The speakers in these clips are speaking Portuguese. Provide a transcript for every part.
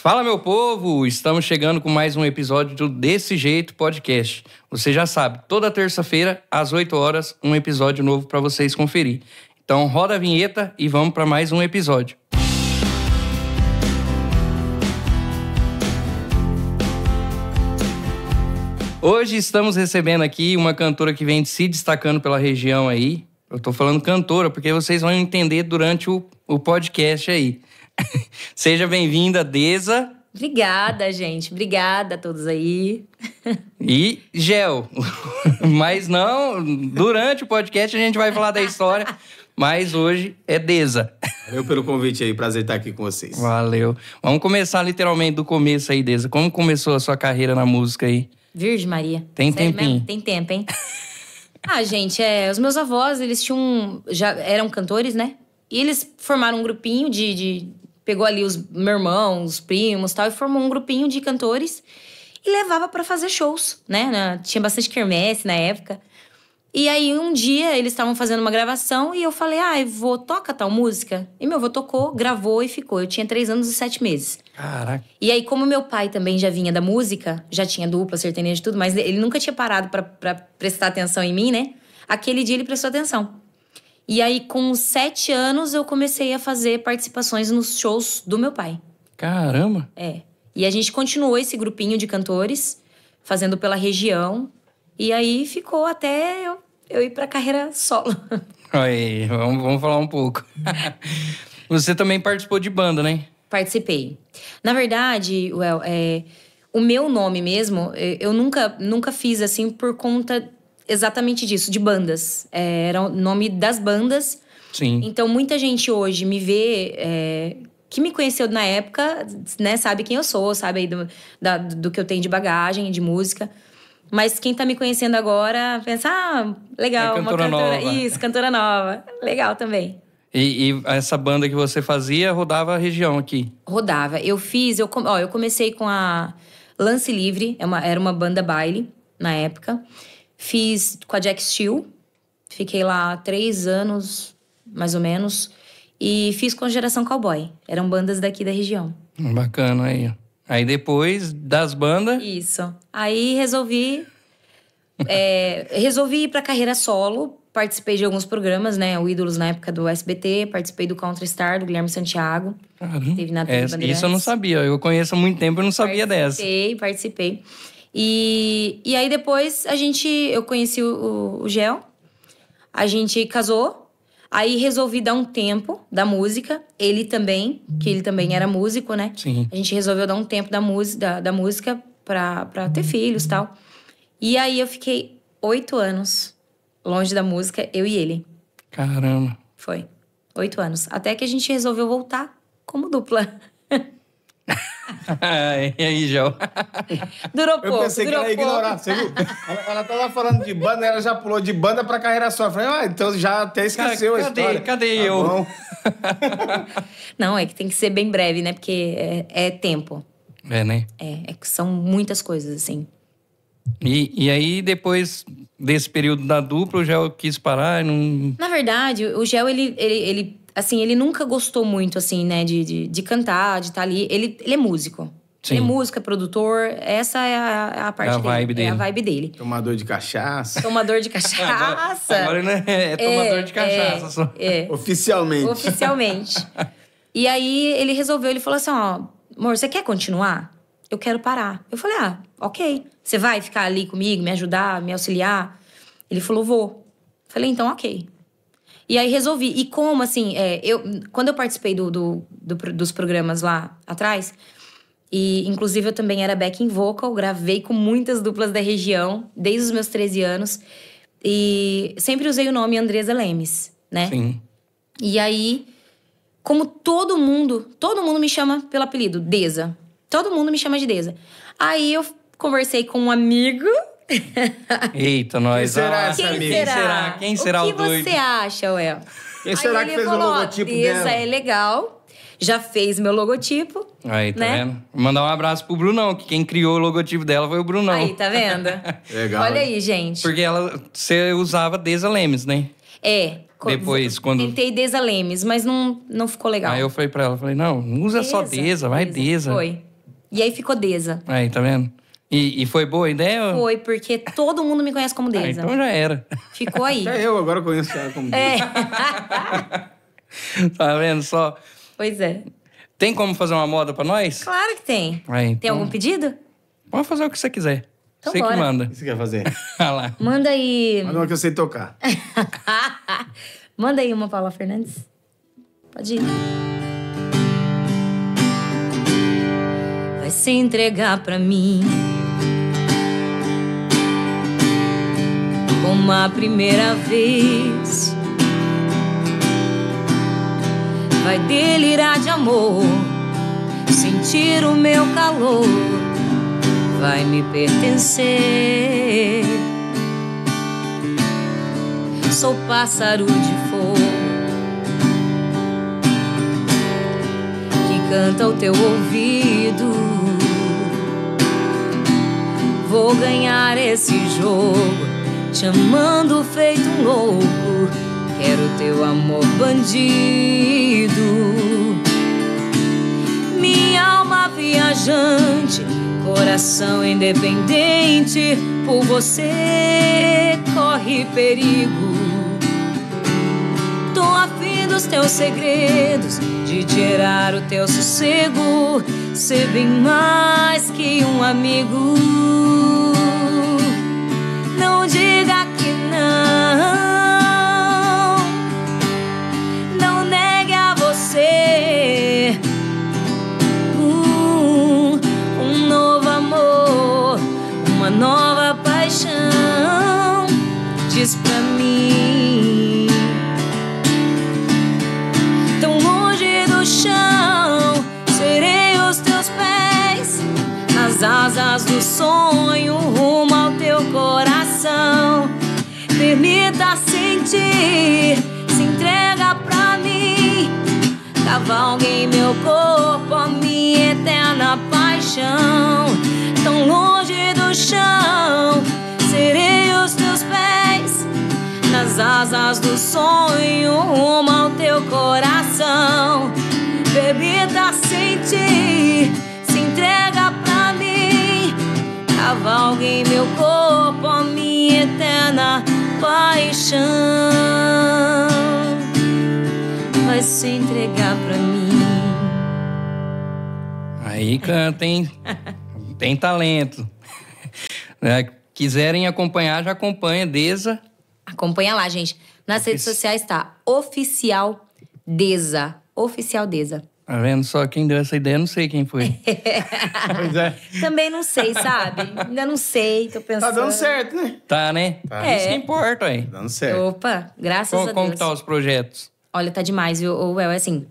Fala, meu povo! Estamos chegando com mais um episódio do Desse Jeito Podcast. Você já sabe, toda terça-feira, às 8 horas, um episódio novo para vocês conferir. Então, roda a vinheta e vamos para mais um episódio. Hoje estamos recebendo aqui uma cantora que vem se destacando pela região aí. Eu tô falando cantora porque vocês vão entender durante o, o podcast aí. Seja bem-vinda, Deza. Obrigada, gente. Obrigada a todos aí. E gel. Mas não, durante o podcast a gente vai falar da história, mas hoje é Deza. Valeu pelo convite aí, prazer estar aqui com vocês. Valeu. Vamos começar literalmente do começo aí, Deza. Como começou a sua carreira na música aí? Virgem Maria. Tem tempinho. Tem tempo, hein? ah, gente, é, os meus avós, eles tinham. já eram cantores, né? E eles formaram um grupinho de, de, pegou ali os meu irmão, os primos, tal e formou um grupinho de cantores e levava para fazer shows, né? Tinha bastante quermesse na época. E aí um dia eles estavam fazendo uma gravação e eu falei, ah, eu vou toca tal música. E meu avô tocou, gravou e ficou. Eu tinha três anos e sete meses. Caraca. E aí como meu pai também já vinha da música, já tinha dupla, sertaneja e tudo, mas ele nunca tinha parado para prestar atenção em mim, né? Aquele dia ele prestou atenção. E aí, com sete anos, eu comecei a fazer participações nos shows do meu pai. Caramba! É. E a gente continuou esse grupinho de cantores, fazendo pela região. E aí ficou até eu, eu ir pra carreira solo. Aí, vamos, vamos falar um pouco. Você também participou de banda, né? Participei. Na verdade, Well, é, o meu nome mesmo, é, eu nunca, nunca fiz assim por conta exatamente disso, de bandas. É, era o nome das bandas. Sim. Então, muita gente hoje me vê. É, que me conheceu na época, né, sabe quem eu sou, sabe aí do, da, do que eu tenho de bagagem, de música. Mas quem tá me conhecendo agora pensa, ah, legal, é cantora uma cantora. Nova. Isso, cantora nova. Legal também. E, e, essa banda que você fazia rodava a região aqui? Rodava. Eu fiz, eu, ó, eu comecei com a Lance Livre, é uma, era uma banda baile na época. Fiz com a Jack Steel, fiquei lá três anos, mais ou menos, e fiz com a Geração Cowboy. Eram bandas daqui da região. Bacana aí. Aí depois das bandas. Isso. Aí resolvi. é, resolvi ir pra carreira solo. Participei de alguns programas, né? O Ídolos na época do SBT, participei do Counter Star, do Guilherme Santiago. Teve na é, Isso eu não sabia. Eu conheço há muito tempo, eu não sabia participei, dessa. Participei, participei. E, e aí depois a gente. Eu conheci o, o Gel, a gente casou. Aí resolvi dar um tempo da música. Ele também, que ele também era músico, né? Sim. A gente resolveu dar um tempo da, da, da música pra, pra ter filhos e tal. E aí eu fiquei oito anos longe da música, eu e ele. Caramba. Foi. Oito anos. Até que a gente resolveu voltar como dupla. É, e aí, João? Durou pouco. Eu pensei que ela ia pouco. ignorar, você viu? Ela, ela tava falando de banda, ela já pulou de banda pra carreira só. Eu falei, ah, então já até esqueceu cadê, a história. Cadê tá eu? Bom. Não, é que tem que ser bem breve, né? Porque é, é tempo. É, né? É, é, que são muitas coisas, assim. E, e aí, depois desse período da dupla, o Gel quis parar? Não... Na verdade, o Gel, ele, ele, ele assim, ele nunca gostou muito, assim, né, de, de, de cantar, de estar tá ali. Ele, ele é músico. Sim. Ele é música, é produtor, essa é a, a parte é a dele, dele, É a vibe dele. Tomador de cachaça. Tomador de cachaça. agora, agora né, é, é tomador é, de cachaça é, só. É. Oficialmente. Oficialmente. e aí ele resolveu, ele falou assim: ó, amor, você quer continuar? Eu quero parar. Eu falei: ah, ok. Você vai ficar ali comigo, me ajudar, me auxiliar? Ele falou: vou. Eu falei: então, ok. E aí resolvi. E como, assim, é, eu, quando eu participei do, do, do, dos programas lá atrás, e inclusive eu também era backing vocal, gravei com muitas duplas da região, desde os meus 13 anos. E sempre usei o nome Andresa Lemes, né? Sim. E aí, como todo mundo, todo mundo me chama pelo apelido, Deza. Todo mundo me chama de Deza. Aí eu conversei com um amigo Eita, nós. Quem será essa quem amiga? Será? Quem será? Quem será o, que o que você acha, Ué? Quem será que fez falou, o logotipo dela? Essa é legal. Já fez meu logotipo. Aí, tá né? vendo? Mandar um abraço pro Brunão, que quem criou o logotipo dela foi o Brunão. Aí, tá vendo? legal. Olha aí, gente. Porque ela, você usava Deza Lemes, né? É. Depois, quando... Tentei Deza Lemes, mas não, não ficou legal. Aí eu falei pra ela, falei, não, não usa Deza, só Deza, vai Deza. Deza. Foi. E aí ficou Deza. Aí, tá vendo? E, e, foi boa a ideia? Foi, porque todo mundo me conhece como ah, Deisa. Ah, então já era. Ficou aí. Até eu agora conheço ela como é. Deisa. É. tá vendo só? Pois é. Tem como fazer uma moda pra nós? Claro que tem. Ah, então... Tem algum pedido? Pode fazer o que você quiser. Então você bora. que manda. O que você quer fazer? lá. Manda aí. Manda uma é que eu sei tocar. manda aí uma, Paula Fernandes. Pode ir. Vai se entregar pra mim como a primeira vez. Vai delirar de amor, sentir o meu calor, vai me pertencer. Sou pássaro de fogo que canta ao teu ouvido. Vou ganhar esse jogo te amando feito um louco. Quero teu amor bandido. Minha alma viajante, coração independente, por você corre perigo. Tô afim dos teus segredos, de tirar o teu sossego, ser bem mais que um amigo. ti, se entrega pra mim. Cavalguei meu corpo, a minha eterna paixão. Tão longe do chão, serei os teus pés. Nas asas do sonho, rumo ao teu coração. Bebida sem ti, se entrega pra mim. Cavalguei meu corpo, a minha eterna paixão paixão vai se entregar pra mim. Aí canta, hein? Tem talento. É, quiserem acompanhar, já acompanha, Deza. Acompanha lá, gente. Nas Ofici... redes sociais está Oficial Deza. Oficial Deza. Tá vendo? Só quem deu essa ideia, não sei quem foi. pois é. Também não sei, sabe? Ainda não sei, tô pensando. Tá dando certo, né? Tá, né? Tá. É. Isso que é. importa, aí. Tá dando certo. Opa, graças como, a Deus. Como que tá os projetos? Olha, tá demais, viu? Ou é assim.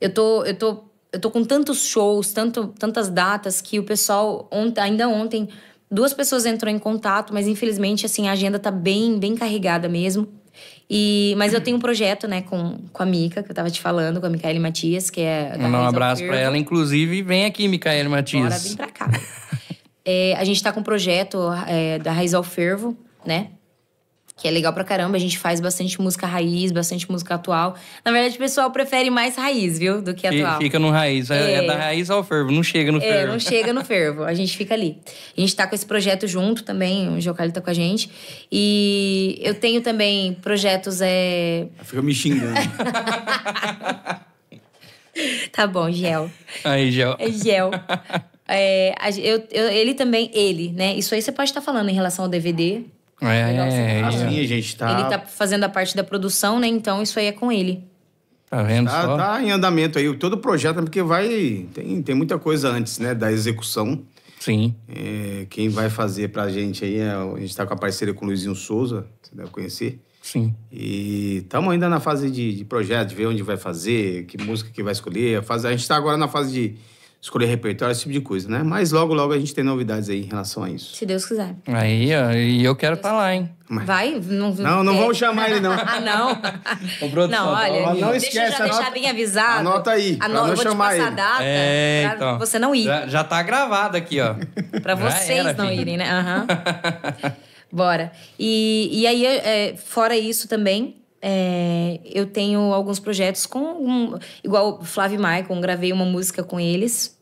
Eu tô, eu tô, eu tô com tantos shows, tanto, tantas datas que o pessoal ontem, ainda ontem, duas pessoas entrou em contato, mas infelizmente assim a agenda tá bem, bem carregada mesmo. E, mas eu tenho um projeto, né, com, com a Mica, que eu tava te falando, com a Micaele Matias, que é. Mandar um abraço para ela, inclusive. Vem aqui, Micaele Matias. Bora, vem pra cá. é, a gente tá com um projeto é, da Raiz ao Fervo, né? que é legal pra caramba. A gente faz bastante música raiz, bastante música atual. Na verdade, o pessoal prefere mais raiz, viu, do que atual. Fica no raiz, é, é, é da raiz ao fervo, não chega no fervo. É, não chega no fervo, a gente fica ali. A gente tá com esse projeto junto também, o Geocalho tá com a gente. E eu tenho também projetos. É... Fica me xingando. tá bom, Gel. Aí, Gel. É Gel. É, eu, eu, ele também, ele, né? Isso aí você pode estar tá falando em relação ao DVD, é, tá é. Assim, é. a gente tá... Ele tá fazendo a parte da produção, né? Então isso aí é com ele. Tá vendo tá, só? Tá em andamento aí. Todo o projeto, é porque vai... Tem, tem muita coisa antes, né? Da execução. Sim. É, quem vai fazer pra gente aí... É a gente tá com a parceria com o Luizinho Souza. Você deve conhecer. Sim. E estamos ainda na fase de, de, projeto, de ver onde vai fazer, que música que vai escolher. A, fase, a gente está agora na fase de escolher repertório, esse tipo de coisa, né? Mas logo, logo a gente tem novidades aí em relação a isso. Se Deus quiser. Aí, ó, e eu quero estar tá lá, hein? Vai? Não, não, não é. vão chamar ele, não. ah, não. o produção, não, olha, tá não esquece, deixa eu já anota, deixar bem avisado. Anota aí, anota, não vou chamar te passar ele. a data é, então, você não ir. Já, já tá gravado aqui, ó. pra vocês era, não filho. irem, né? Aham. Uhum. Bora. E, e aí, é, fora isso também, é, eu tenho alguns projetos com. Um, igual o Flávio Maicon, gravei uma música com eles.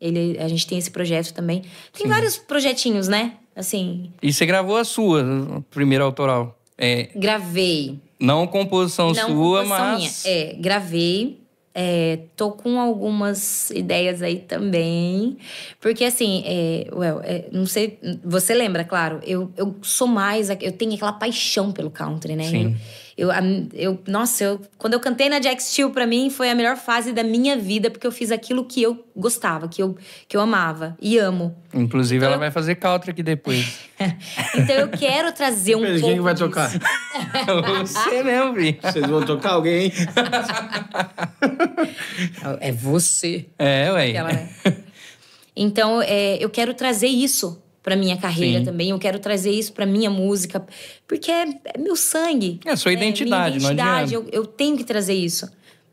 Ele, a gente tem esse projeto também. Tem Sim. vários projetinhos, né? Assim. E você gravou a sua, a primeira autoral? É, gravei. Não composição não sua, composição mas. Minha. É, gravei. É, tô com algumas ideias aí também. Porque, assim, é, well, é, não sei. Você lembra, claro, eu, eu sou mais. Eu tenho aquela paixão pelo country, né? Sim. Eu, eu, eu, nossa, eu, quando eu cantei na Jack Steel, para mim foi a melhor fase da minha vida, porque eu fiz aquilo que eu gostava, que eu, que eu amava e amo. Inclusive, então, ela eu... vai fazer country aqui depois. então eu quero trazer um Quem Quem vai disso. tocar? você mesmo, Vi. Vocês vão tocar alguém? é você. É, ué. Então, é, eu quero trazer isso para minha carreira Sim. também. Eu quero trazer isso para minha música, porque é, é, meu sangue. É sua identidade, é minha identidade. Eu, eu, tenho que trazer isso.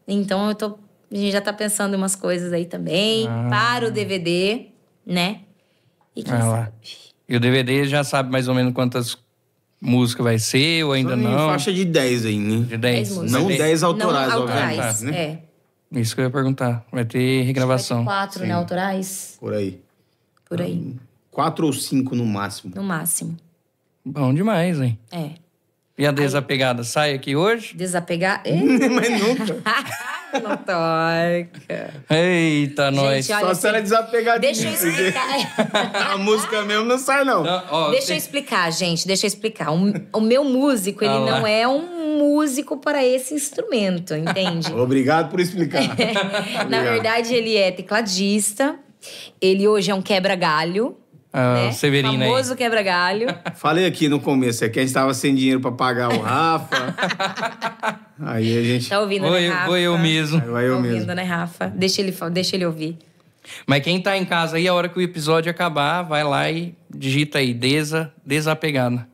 Então eu tô, a gente já tá pensando em umas coisas aí também ah. para o DVD, né? E quem ah, sabe. E o DVD já sabe mais ou menos quantas música vai ser ou ainda Só não? faixa de 10 aí, né? De 10. não 10 autorais, não autorais né? É. Isso que eu ia perguntar. Vai ter regravação. Vai ter quatro, né? Autorais? Por aí. Por aí. Então, Quatro ou cinco no máximo. No máximo. Bom demais, hein? É. E a desapegada Aí... sai aqui hoje? Desapegar? Mas nunca. Não toca. Eita, Gente, nós. Olha, Só assim, se ela é desapegadinha. Deixa eu explicar. a música mesmo não sai, não. não ó, deixa tem... eu explicar, gente. Deixa eu explicar. O, o meu músico, ele ah, não é um músico para esse instrumento, entende? Obrigado por explicar. Obrigado. Na verdade, ele é tecladista. Ele hoje é um quebra-galho. Ah, né? aí. Famoso quebra-galho. Falei aqui no começo, é que a gente tava sem dinheiro pra pagar o Rafa. aí a gente... Tá ouvindo, foi, né, Rafa? Foi eu mesmo. Aí vai eu tá mesmo. ouvindo, né, Rafa? Deixa ele, deixa ele ouvir. Mas quem tá em casa aí, a hora que o episódio acabar, vai lá e digita aí, desa, desapegada.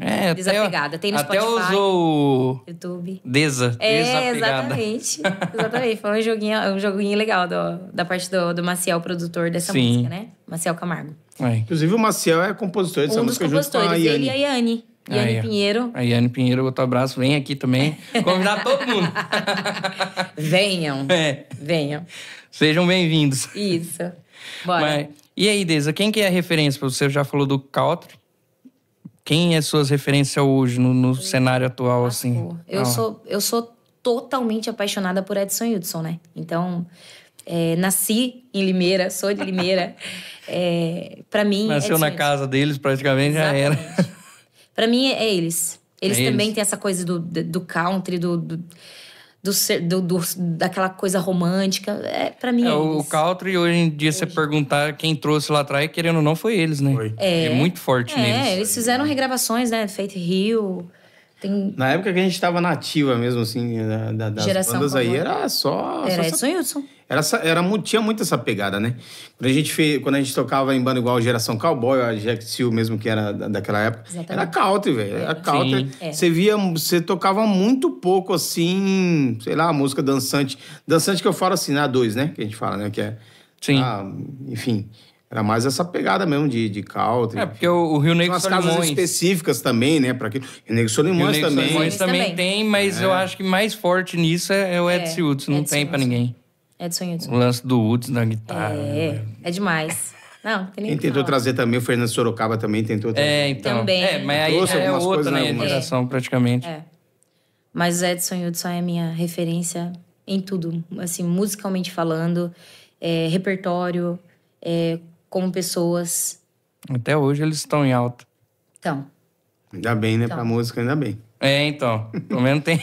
É, desapegada. Até, Tem no até Spotify. usou o... YouTube. Desa, é, desapegada. exatamente. exatamente. Foi um joguinho, um joguinho legal do, da parte do, do Maciel, produtor dessa Sim. música, né? Maciel Camargo. Inclusive, o Maciel é compositor de um música dos junto com a Ele e a Yane. Yane Pinheiro. A Yane Pinheiro, outro abraço. Vem aqui também. Convidar todo mundo. Venham. É. Venham. Sejam bem-vindos. Isso. Bora. Mas, e aí, Deza, quem que é a referência? Você já falou do Country. Quem é suas referências hoje no, no cenário atual, assim? Eu ah. sou, eu sou totalmente apaixonada por Edson Hudson, né? Então, é, nasci em Limeira, sou de Limeira. é, para mim. É Nasceu é na casa deles, praticamente Exatamente. já era. para mim é, eles. Eles é também eles. têm essa coisa do, do country, do, do do, do, do, daquela coisa romântica. É, para mim é, é O country, hoje em dia, hoje. você perguntar quem trouxe lá atrás, querendo ou não, foi eles, né? Foi. É, é muito forte é, neles. É, eles fizeram regravações, né? Faith Hill. Tem... Na época que a gente estava nativa mesmo, assim, da, das Geração bandas aí, era só... Era só, isso e Hudson. Era, era, tinha muito essa pegada, né? Quando a gente, fez, quando a gente tocava em banda igual a Geração Cowboy, a Jack Seal mesmo, que era daquela época, Exatamente. era country, velho. Era country. É. Você via, você tocava muito pouco, assim, sei lá, música dançante. Dançante que eu falo assim, na né, 2, né? Que a gente fala, né? Que é... Sim. Ah, enfim... Era mais essa pegada mesmo de, de caldo É, porque o, Rio Negro Tem umas Solimões... casas específicas também, né? Pra que... Rio Negro Solimões Rio Negro também. Solimões também, tem, mas é. eu acho que mais forte nisso é, é o é, Edson é, Hudson. Não Edson tem pra ninguém. Edson Hudson. O lance do Hudson na guitarra. É, né, é demais. Não, tem Quem tentou falar. trazer também, o Fernando Sorocaba também tentou trazer. É, então. Também. É, mas aí já é outra né, né geração, praticamente. É. Mas Edson Hudson é minha referência em tudo. Assim, musicalmente falando, é, repertório, é, como pessoas. Até hoje eles estão em alta. Então. Ainda bem, né? Então. Pra música, ainda bem. É, então. Pelo menos tem.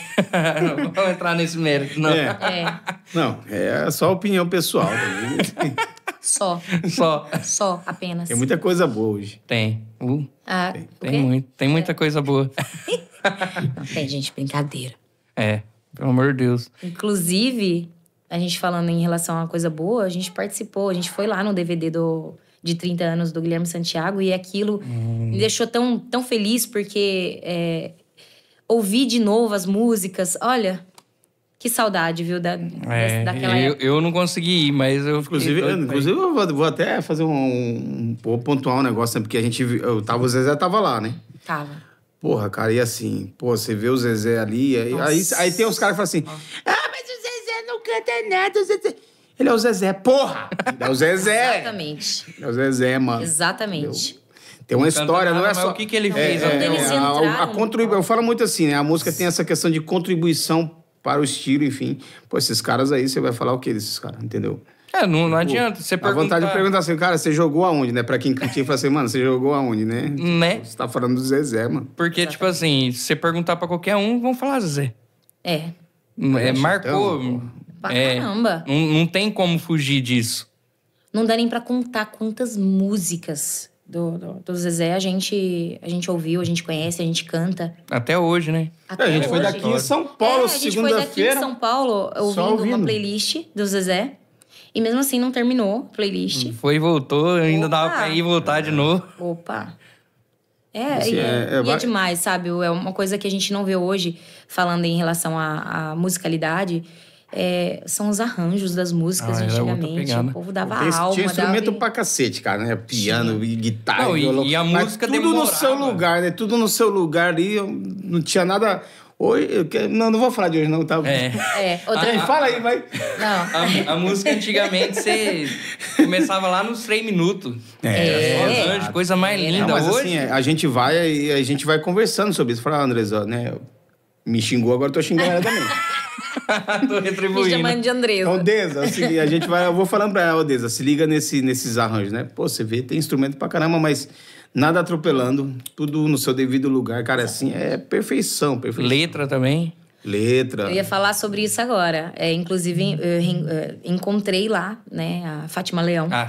não vou entrar nesse mérito, não. É. é. Não, é só opinião pessoal. Né? só. Só. Só, apenas. Tem muita coisa boa hoje. Tem. Uh, ah, tem. Tem, muito, tem muita é. coisa boa. não tem, gente, brincadeira. É, pelo amor de Deus. Inclusive, a gente falando em relação a coisa boa, a gente participou, a gente foi lá no DVD do, de 30 anos do Guilherme Santiago e aquilo hum. me deixou tão, tão feliz porque é, ouvir de novo as músicas, olha, que saudade, viu, da, é, daquela eu, eu não consegui ir, mas eu Inclusive, eu, inclusive eu vou, vou, até fazer um, Vou um, pontuar um negócio, né, Porque a gente. Eu tava, o Zezé tava lá, né? Tava. Porra, cara, e assim, pô, você vê o Zezé ali, aí, aí, aí, tem os caras que falam assim: ele é o Zezé, porra! Ele é o Zezé. Exatamente. Ele é o Zezé, mano. Exatamente. Entendeu? Tem uma história, nada, não é só. O que, que ele é, fez? É, é, é, a, a contribu... Eu falo muito assim, né? A música tem essa questão de contribuição para o estilo, enfim. Pô, esses caras aí, você vai falar o que desses caras, entendeu? É, não, não tipo, adianta. Você perguntar... A vontade de perguntar assim, cara, você jogou aonde, né? Pra quem critica, fala assim, mano, você jogou aonde, né? Né? Tipo, você tá falando do Zezé, mano. Porque, tipo assim, se você perguntar pra qualquer um, vão falar Zezé. É. É, marcou. Então, Pra é, caramba. Não, não tem como fugir disso. Não dá nem pra contar quantas músicas do, do, do, Zezé, a gente, a gente ouviu, a gente conhece, a gente canta. Até hoje, né? Até é, a gente hoje. foi daqui em São Paulo, segunda-feira. É, a gente segunda foi daqui em São Paulo ouvindo, ouvindo, uma playlist do Zezé. E mesmo assim não terminou a playlist. Hum, foi e voltou, ainda dá dava pra ir voltar de novo. Opa. É, e, é, é, e é, demais, sabe? É uma coisa que a gente não vê hoje, falando em relação à musicalidade é, são os arranjos das músicas ah, antigamente. O povo dava Esse, alma. Tinha instrumento dava... pra cacete, cara, né? Piano e guitarra. Não, e, e a música tudo demorava. no seu lugar, né? Tudo no seu lugar ali. não tinha nada... Hoje, eu, não, não vou falar de hoje, não, tá? É. é outra... a, Fala aí, vai. Não. A, a música antigamente você começava lá nos três minutos. É. é. Só coisa mais é, linda. Não, mas hoje... assim, a gente vai e a gente vai conversando sobre isso. Falar, ah, Andres, né? Me xingou, agora eu tô xingando ela também. Tô retribuindo. Me chamando de Andresa. É Odesa, a gente vai. Eu vou falando pra ela, Odesa, se liga nesse, nesses arranjos, né? Pô, você vê, tem instrumento pra caramba, mas nada atropelando, tudo no seu devido lugar, cara, assim, é perfeição, perfeição. Letra também? Letra. Eu ia falar sobre isso agora. É, inclusive, encontrei lá, né, a Fátima Leão. Ah,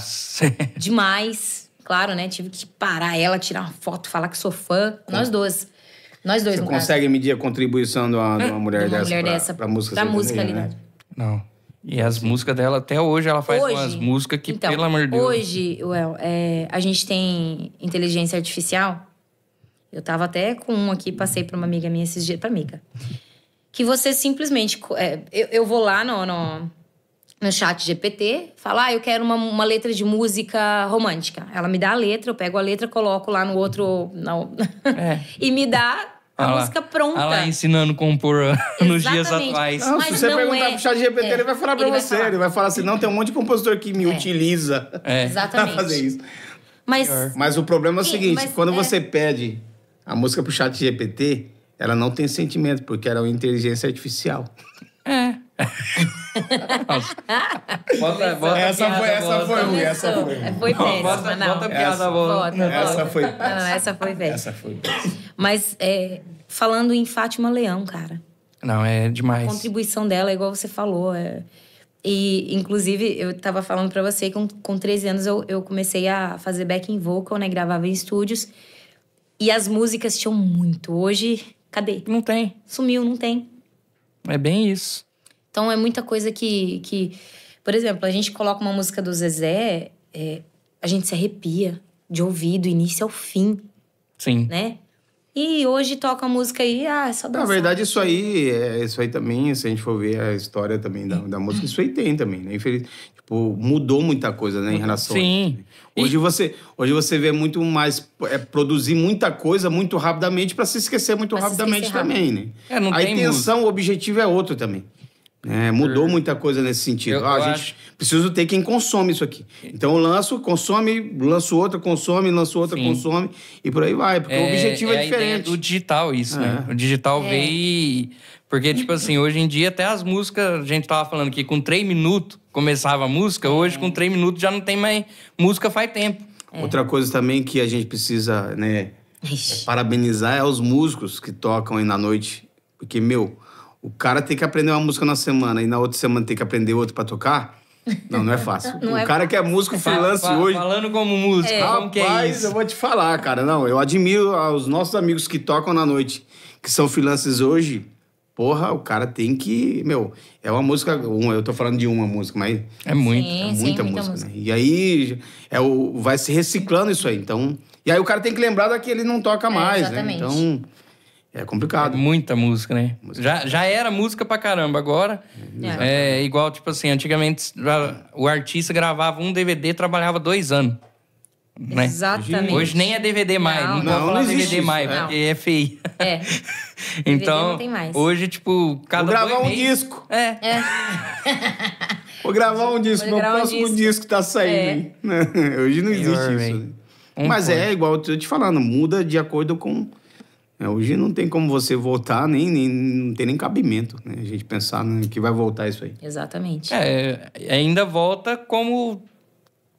Demais. Claro, né? Tive que parar ela, tirar uma foto, falar que sou fã. Com, Nós duas. Nós dois, Você no consegue caso. medir a contribuição de uma, de uma mulher, de uma dessa, mulher pra, dessa pra, música ali, né? né? Não. E as músicas dela, até hoje, ela faz hoje, umas músicas que, então, pelo amor de Deus... Hoje, Well, é, a gente tem inteligência artificial. Eu tava até com um aqui, passei pra uma amiga minha esses dias... Pra amiga. Que você simplesmente... É, eu, eu vou lá no, no, no chat GPT, falar, ah, eu quero uma, uma letra de música romântica. Ela me dá a letra, eu pego a letra, coloco lá no outro. Não. É. e me dá a lá, música pronta. Ela lá ensinando a compor nos dias atuais Não, se você não perguntar é, pro chat GPT, é, ele vai falar pra ele você. Falar. Ele vai falar assim: não, tem um monte de compositor que me é. utiliza é. pra fazer isso. Mas, mas o problema é o seguinte: mas, quando é. você pede a música pro chat GPT, ela não tem sentimento, porque ela é uma inteligência artificial. É bota, bota essa, foi, essa foi ruim, essa foi ruim. Foi péssima, bota, não. Bota piada essa, Bota, essa foi péssima. Não, essa foi péssima. Essa foi péssima. Mas é, falando em Fátima Leão, cara. Não, é demais. A contribuição dela, igual você falou. É... E, inclusive, eu tava falando para você que com, com 13 anos eu, eu comecei a fazer backing vocal, né? Gravava em estúdios. E as músicas tinham muito. Hoje, cadê? Não tem. Sumiu, não tem. É bem isso. Então é muita coisa que, que. Por exemplo, a gente coloca uma música do Zezé, é, a gente se arrepia de ouvir do início ao fim. Sim. Né? E hoje toca a música aí, ah, é só dançar. Na verdade, isso aí, é, isso aí também, se a gente for ver a história também da, da música, isso aí tem também, né? Infelizmente tipo, mudou muita coisa, né, em relação Sim. A... Hoje, e... você, hoje você vê muito mais, é, produzir muita coisa muito rapidamente para se esquecer muito pra rapidamente esquecer também, rápido. né? É, não a tem intenção, o objetivo é outro também. É, mudou uhum. muita coisa nesse sentido. Eu, ah, a gente acho... precisa ter quem consome isso aqui. Então eu lanço, consome, lanço outra, consome, lanço outra, Sim. consome e por aí vai. Porque é, o objetivo é, é diferente. do digital isso, né? É. O digital é. veio e... Porque, tipo assim, hoje em dia até as músicas, a gente tava falando que com três minutos começava a música, hoje com três minutos já não tem mais música faz tempo. É. Outra coisa também que a gente precisa, né, parabenizar é os músicos que tocam aí na noite. Porque, meu, o cara tem que aprender uma música na semana e na outra semana tem que aprender outra para tocar. Não, não é fácil. Não o é cara fácil. que é músico freelance Fala, hoje. Falando como músico, é, é rapaz, é eu vou te falar, cara. Não, eu admiro os nossos amigos que tocam na noite, que são freelancers hoje. Porra, o cara tem que. Meu, é uma música. Uma, eu tô falando de uma música, mas. É muito. Sim, é muita, sim, muita música. música. Né? E aí é o, vai se reciclando isso aí. Então. E aí o cara tem que lembrar daquele não toca é, mais, é, né? Então. É complicado. É muita música, né? Música. Já, já era música pra caramba. Agora, é, é igual, tipo assim, antigamente o artista gravava um DVD trabalhava dois anos. Né? Exatamente. Hoje nem é DVD mais. Não, não, não vou DVD mais, não. É. porque é feio. É. então, hoje, tipo, cada Vou gravar um disco. É. é. vou gravar um disco. Meu próximo um disco. disco tá saindo. É. Hoje não existe Pior, isso. Né? Um Mas é ponto. é igual eu tô te falando, muda de acordo com é, hoje não tem como você voltar, nem, nem não tem nem cabimento né? a gente pensar né, que vai voltar isso aí. Exatamente. É, é, ainda volta como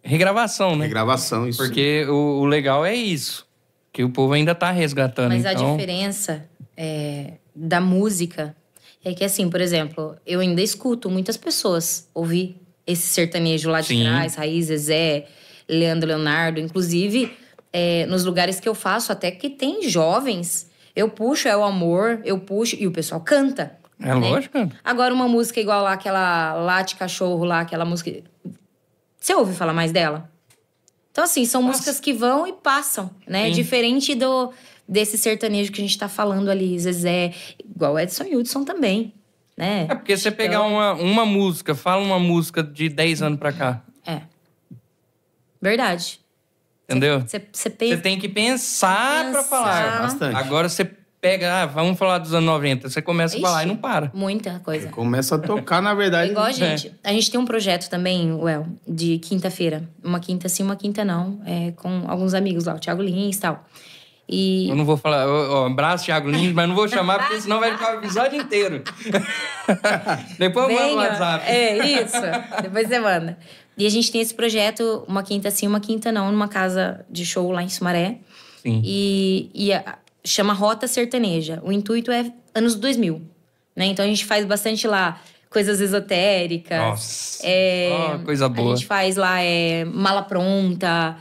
regravação, né? Regravação, isso. Porque o, o legal é isso, que o povo ainda está resgatando. Mas então... a diferença é, da música é que, assim, por exemplo, eu ainda escuto muitas pessoas ouvir esse sertanejo lá de Sim. trás, Raiz, Zezé, Leandro Leonardo, inclusive é, nos lugares que eu faço, até que tem jovens, eu puxo, é o amor, eu puxo, e o pessoal canta. É né? lógico. Agora, uma música igual lá, aquela Late Cachorro lá, aquela música. Você ouve falar mais dela? Então, assim, são Nossa. músicas que vão e passam, né? Sim. Diferente do desse sertanejo que a gente tá falando ali, Zezé, igual Edson Hudson também, né? É porque você então... pegar uma, uma música, fala uma música de 10 anos pra cá. É. Verdade. Entendeu? Você tem que pensar, pensar. para falar. É, bastante. Agora você pega, ah, vamos falar dos anos 90. Você começa Ixi, a falar e não para. Muita coisa. começa a tocar, na verdade. igual a né? gente. É. A gente tem um projeto também, Well, de quinta-feira. Uma quinta sim, uma quinta não. É, com alguns amigos lá, o Thiago Lins e tal. E... Eu não vou falar, ó, abraço, Thiago Lins, mas não vou chamar, porque senão vai ficar o episódio inteiro. Depois eu Venha, mando o WhatsApp. É, isso. Depois você manda. E a gente tem esse projeto, uma quinta sim, uma quinta não, numa casa de show lá em Sumaré. Sim. E, e chama Rota Sertaneja. O intuito é anos 2000, né? Então a gente faz bastante lá coisas esotéricas. Nossa, é, oh, coisa boa. A gente faz lá é, mala pronta,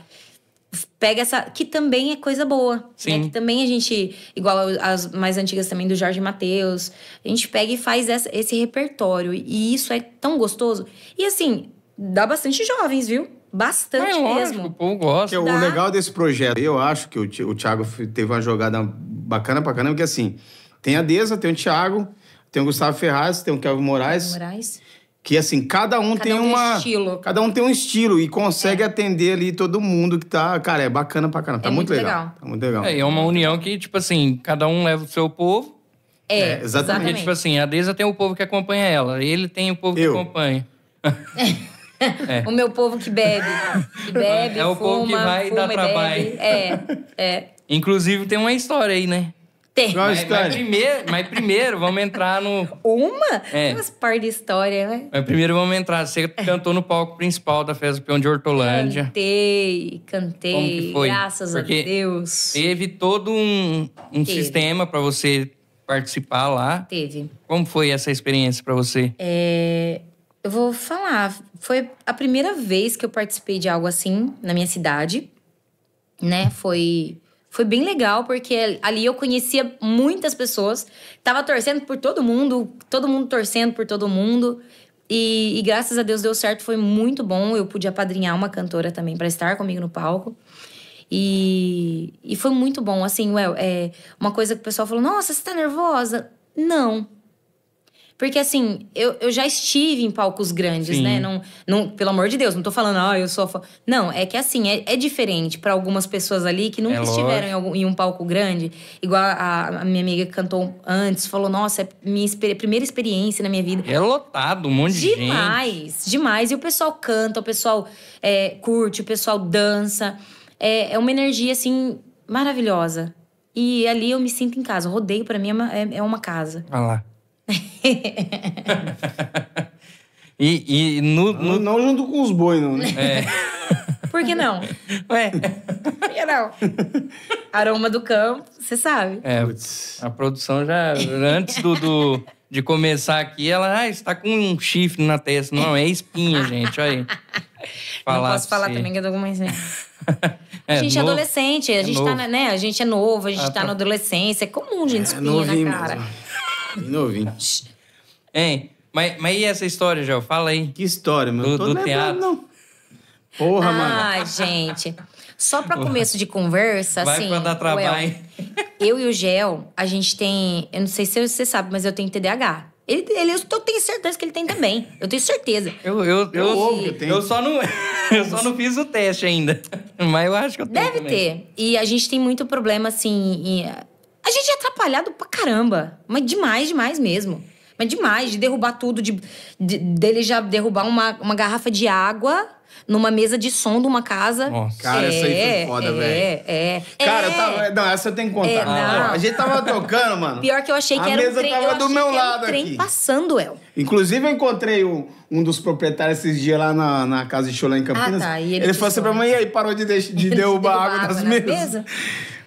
pega essa. que também é coisa boa. Né? Sim. Né? Que também a gente, igual as mais antigas também do Jorge Matheus, a gente pega e faz essa, esse repertório. E isso é tão gostoso. E assim, dá bastante jovens, viu? Bastante é, lógico, mesmo. O povo gosta. O legal desse projeto, eu acho que o Thiago teve uma jogada bacana pra caramba, que é assim, tem a Deza, tem o Thiago, tem o Gustavo Ferraz, tem o Kelvin Moraes. Moraes. Que assim, cada um cada tem um uma. Estilo. Cada um tem um estilo e consegue é. atender ali todo mundo que tá. Cara, é bacana pra caramba. Tá é muito, legal. legal. Tá muito legal. É, é uma união que, tipo assim, cada um leva o seu povo. É, é, exatamente. Porque, tipo assim, a Deza tem o povo que acompanha ela, ele tem o povo eu. que acompanha. É. É. o meu povo que bebe. Né? Que é bebe, é, fuma, o povo que vai dar trabalho. É, é. Inclusive tem uma história aí, né? Tem. mas, mas, primeiro, mas primeiro vamos entrar no. Uma? É. umas par de história, né? Mas primeiro vamos entrar. Você é. cantou no palco principal da Festa do Peão de Hortolândia. Cantei, cantei. Como que foi? Graças Porque a Deus. Teve todo um, um teve. sistema para você participar lá. Teve. Como foi essa experiência para você? É, eu vou falar, foi a primeira vez que eu participei de algo assim na minha cidade, né? Foi foi bem legal porque ali eu conhecia muitas pessoas, tava torcendo por todo mundo, todo mundo torcendo por todo mundo. E, e graças a Deus deu certo, foi muito bom. Eu pude apadrinhar uma cantora também para estar comigo no palco. E, e foi muito bom. Assim, well, é, uma coisa que o pessoal falou: Nossa, você tá nervosa? Não, porque, assim, eu, eu já estive em palcos grandes, né? Sim. né? Não, não, pelo amor de Deus, não tô falando, ah, eu sou. Não, é que, assim, é, é diferente para algumas pessoas ali que nunca é estiveram em, algum, em, um palco grande. Igual a, a, minha amiga que cantou antes, falou, nossa, é minha exper primeira experiência na minha vida. É lotado, um monte de gente. Demais, demais. E o pessoal canta, o pessoal é, curte, o pessoal dança. É, é uma energia, assim, maravilhosa. E ali eu me sinto em casa. O rodeio, para mim, é uma, é, é uma casa. Ah lá e, e no, no... Não, não, junto com os boi, não, né? É. Por que não? Ué. Por que não? Aroma do campo, você sabe. É, a produção já, antes do, do de começar aqui, ela ah, está com um chifre na testa. Não, é espinha, gente. Olha aí. Falar não posso falar também que eu tô com mais. É, a gente é adolescente, a é gente é tá, né? A gente é novo, a gente ah, tá, tá na adolescência. É comum, gente, é espinha é na cara. Mesmo. Bem novinho. Hein? Mas, mas e essa história, Joel? Fala aí. Que história, meu? Do, do teatro. Não. Porra, ah, mano. Ah, gente. Só para começo de conversa, Vai assim. Vai pra dar trabalho. eu e o Gel, a gente tem. Eu não sei se você sabe, mas eu tenho TDAH. Ele, ele, eu tenho certeza que ele tem também. Eu tenho certeza. Eu, eu, eu, eu, eu, eu só, não, eu só não fiz o teste ainda. Mas eu acho que eu tenho. Deve também. ter. E a gente tem muito problema, assim. Em, a gente é atrapalhado pra caramba. Mas demais, demais mesmo. Mas demais, de derrubar tudo, de, de dele já derrubar uma, uma garrafa de água numa mesa de som de uma casa. Oh, cara, é, essa aí foi é, foda, é, velho. É, é. Cara, é, eu tá, tava. Não, essa eu tenho que contar. É, não. A gente tava tocando, mano. Pior que eu achei que a era mesa um trem. Tava do meu lado um trem aqui. passando, El. Inclusive, eu encontrei um, um dos proprietários esses dias lá na, na casa de show em ah, Campinas. Ah, tá. E ele, ele falou assim pra mim, e aí, parou de, de, derrubar água nas mesas? Mesa?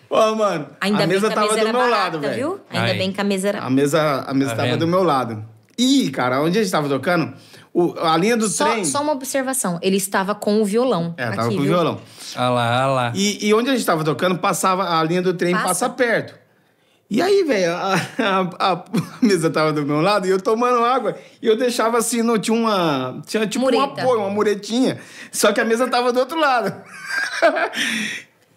Pô, mano, Ainda a mesa tava do meu barata, lado, velho. Ainda bem que a mesa era... A mesa, a mesa tá tava vendo? do meu lado. E, cara, onde a gente tava tocando, o, a linha do só, trem... Só uma observação, ele estava com o violão. É, aqui, tava com viu? o violão. Olha ah lá, olha ah lá. E, e, onde a gente tava tocando, passava a linha do trem, passa, passa perto. E aí, velho, a, a, a, mesa tava do meu lado e eu tomando água. E eu deixava assim, não tinha uma. Tinha tipo Mureta. um apoio, uma muretinha. Só que a mesa tava do outro lado.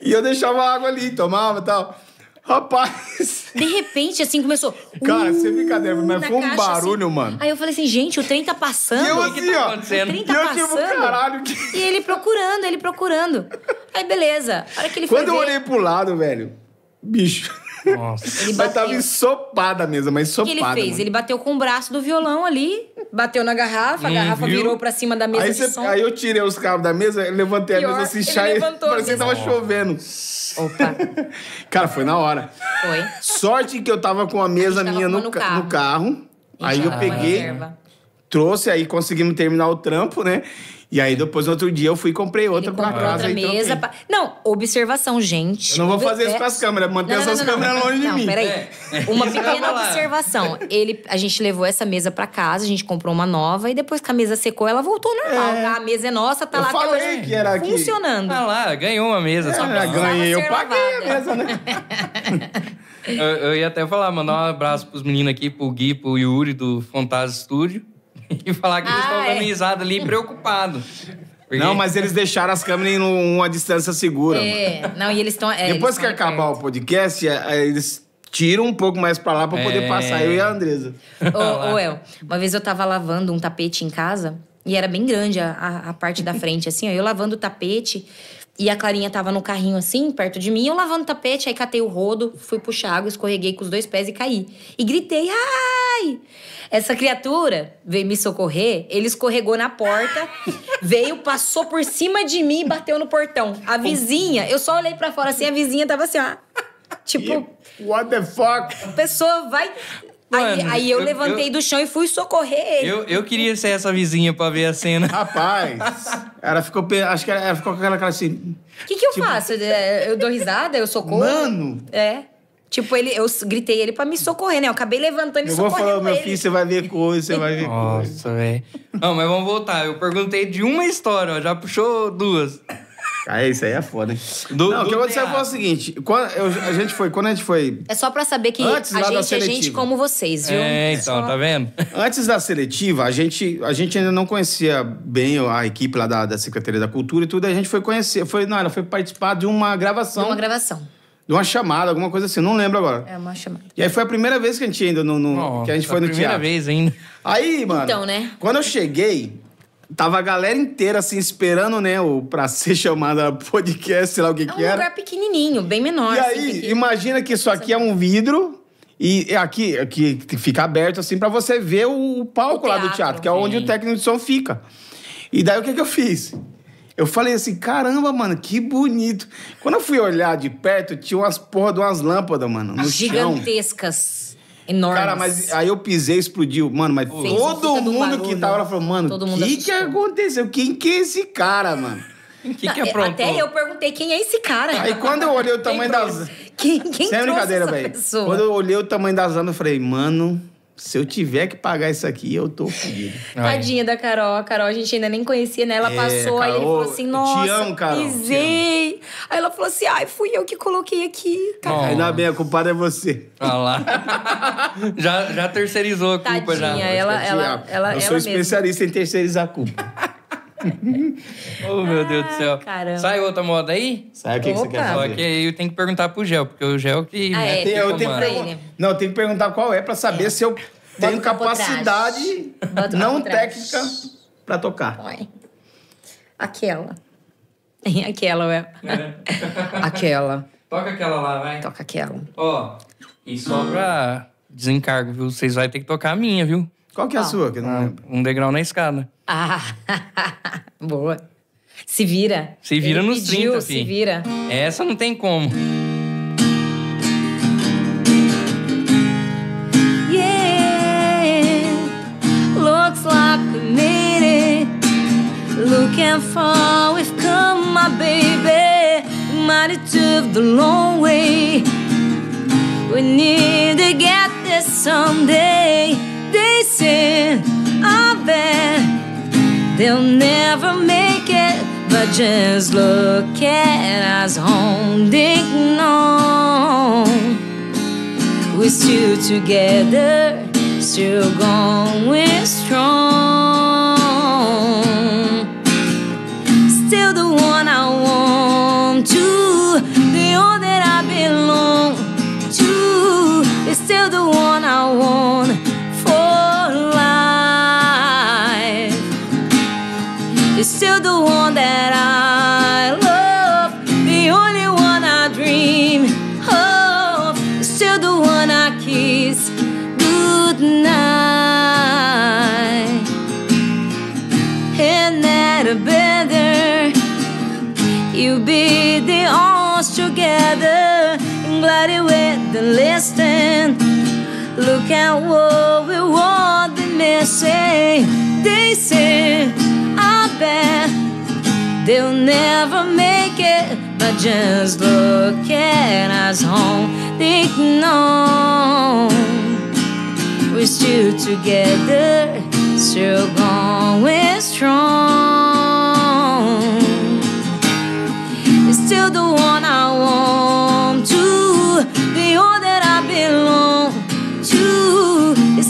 E eu deixava a água ali, tomava e tal. Rapaz! De repente, assim, começou. Cara, uh, sem brincadeira, mas foi um caixa, assim. barulho, assim. mano. Aí eu falei assim, gente, o trem tá passando. E eu assim, o que tá assim, ó. Acontecendo? O trem tá eu assim, passando. Tipo, caralho, que... E ele procurando, ele procurando. Aí, beleza. A hora que ele Quando foi eu ver... olhei pro lado, velho, bicho. Nossa. Ele bateu. tava ensopada mesmo, mesa, mas ensopada. O que ele fez? Mano. Ele bateu com o braço do violão ali, bateu na garrafa, a hum, garrafa viu? virou pra cima da mesa aí, cê, aí eu tirei os carros da mesa, levantei Pior, a mesa assim, chá, parecia que tava chovendo. Opa. Cara, foi na hora. Foi. Sorte que eu tava com a mesa a minha no, no carro. Aí eu peguei, trouxe, aí conseguimos terminar o trampo, né? E aí depois, outro dia, eu fui e comprei outra pra casa. Outra mesa. Pra... Não, observação, gente. Eu não vou fazer isso é com as câmeras, manter não, não, essas não, câmeras longe de mim. peraí. É. é. Uma pequena observação. Ele, a gente levou essa mesa pra casa, a gente comprou uma nova e depois que a mesa secou, ela voltou normal. É. A mesa é nossa, tá eu lá falei que era aqui. funcionando. Tá lá, ganhou uma mesa. É, só ganhei, eu paguei lavada. a mesa, né? eu, eu, ia até falar, mandar um abraço pros meninos aqui, pro Gui, pro Yuri do Fantasy Studio. e falar que eles estão ah, dando é. risada ali preocupado. Porque... Não, mas eles deixaram as câmeras em uma distância segura. É, mano. não, e eles estão. É, Depois eles que acabar perto. o podcast, é, é, eles tiram um pouco mais pra lá pra é. poder passar eu e a Andresa. Ô, ô, El, uma vez eu tava lavando um tapete em casa e era bem grande a, a, a parte da frente, assim, ó, eu lavando o tapete. E a Clarinha tava no carrinho assim, perto de mim, eu lavando tapete, aí catei o rodo, fui puxar água, escorreguei com os dois pés e caí. E gritei, ai! Essa criatura veio me socorrer, ele escorregou na porta, veio, passou por cima de mim e bateu no portão. A vizinha, eu só olhei para fora assim, a vizinha tava assim, ó. Tipo. What the fuck? A pessoa vai aí, aí eu, eu levantei eu, do chão e fui socorrer ele. Eu, eu queria ser essa vizinha pra ver a cena. Rapaz, ela ficou. Acho que ela, ela ficou com aquela cara assim. O que, que eu tipo... faço? É, eu dou risada? Eu socorro? Mano! É. Tipo, ele, eu gritei ele pra me socorrer, né? Eu acabei levantando e socorrendo. Eu vou falar, meu ele. filho, você vai ver coisa, você vai ver Nossa, coisa. Nossa, velho. Não, mas vamos voltar. Eu perguntei de uma história, ó. Já puxou duas. Ah, isso aí é foda. Do, não, do o que aconteceu foi o seguinte: quando, eu, a gente foi, quando a gente foi. É só pra saber que antes a gente é gente como vocês, viu? É, é então, tá vendo? Antes da seletiva, a gente, a gente ainda não conhecia bem a equipe lá da, da Secretaria da Cultura e tudo, a gente foi conhecer. Foi, não, ela foi participar de uma gravação. De uma gravação. De uma chamada, alguma coisa assim, não lembro agora. É uma chamada. E aí foi a primeira vez que a gente ainda no, no oh, que a gente foi no teatro. Primeira vez ainda. Aí, mano. Então, né? Quando eu cheguei, Tava a galera inteira, assim, esperando, né, o, pra ser chamada podcast, sei lá o que é um que era. É um lugar pequenininho, bem menor. E assim, aí, pequeno. imagina que isso aqui é um vidro e é aqui, aqui fica aberto, assim, para você ver o, palco o teatro, lá do teatro, que é sim. onde o técnico de som fica. E daí, o que, que eu fiz? Eu falei assim, caramba, mano, que bonito. Quando eu fui olhar de perto, tinha umas porra de umas lâmpadas, mano, no Gigantescas. chão. Gigantescas enormes. Cara, mas aí eu pisei, explodiu. Mano, mas Fez todo mundo que tava lá falou, mano, o que que aconteceu? Quem que é esse cara, mano? Que que é até eu perguntei quem é esse cara. Aí quando eu olhei o tamanho quem das. Quem, quem Sem brincadeira, velho. Quando eu olhei o tamanho das anos, eu falei, mano se eu tiver que pagar isso aqui, eu tô fodido. Tadinha da Carol. A Carol a gente ainda nem conhecia, né? Ela é, passou, Carol, aí ele falou assim, nossa, te amo, Carol, pisei. Aí ela falou assim, ai, fui eu que coloquei aqui. Carol. Ainda bem, a culpada é você. Olha lá. já, já terceirizou a culpa, Tadinha, já. Ela, ela, ela, ela, eu sou ela especialista em terceirizar a culpa. oh, meu ah, Deus do ah, céu. Caramba. Sai outra moda aí? Sai o que, que, você quer fazer. Só que eu tenho que perguntar pro Gel, porque o Gel que. Ah, né, é, tem, eu tenho que Não, eu tenho que perguntar qual é pra saber é. se eu tenho capacidade não técnica pra tocar. Põe. Aquela. Aquela, ué. É. aquela. Toca aquela lá, vai. Toca aquela. Ó, oh, e só pra desencargo, viu? Vocês vão ter que tocar a minha, viu? Qual que é Qual? a sua? Que eu não ah, lembro. Um degrau na escada. Ah, boa. Se vira. Se vira Ele nos pediu, 30, filho. Se vira. Essa não tem como. Yeah, looks like we made it. Looking for we've come, my baby. Mighty took the long way. We need to get this someday. I bet they'll never make it. But just look at us holding on. We're still together, still going strong. than listen. Look at what we want them missing. They say, I bet they'll never make it. But just look at us holding on. We're still together, still going strong. You're still the one I want.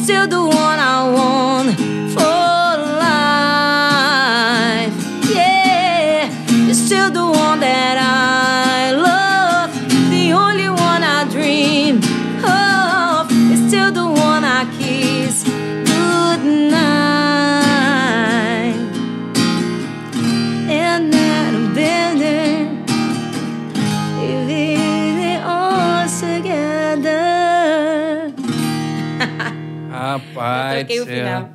still the one I want. Marquei o é. final.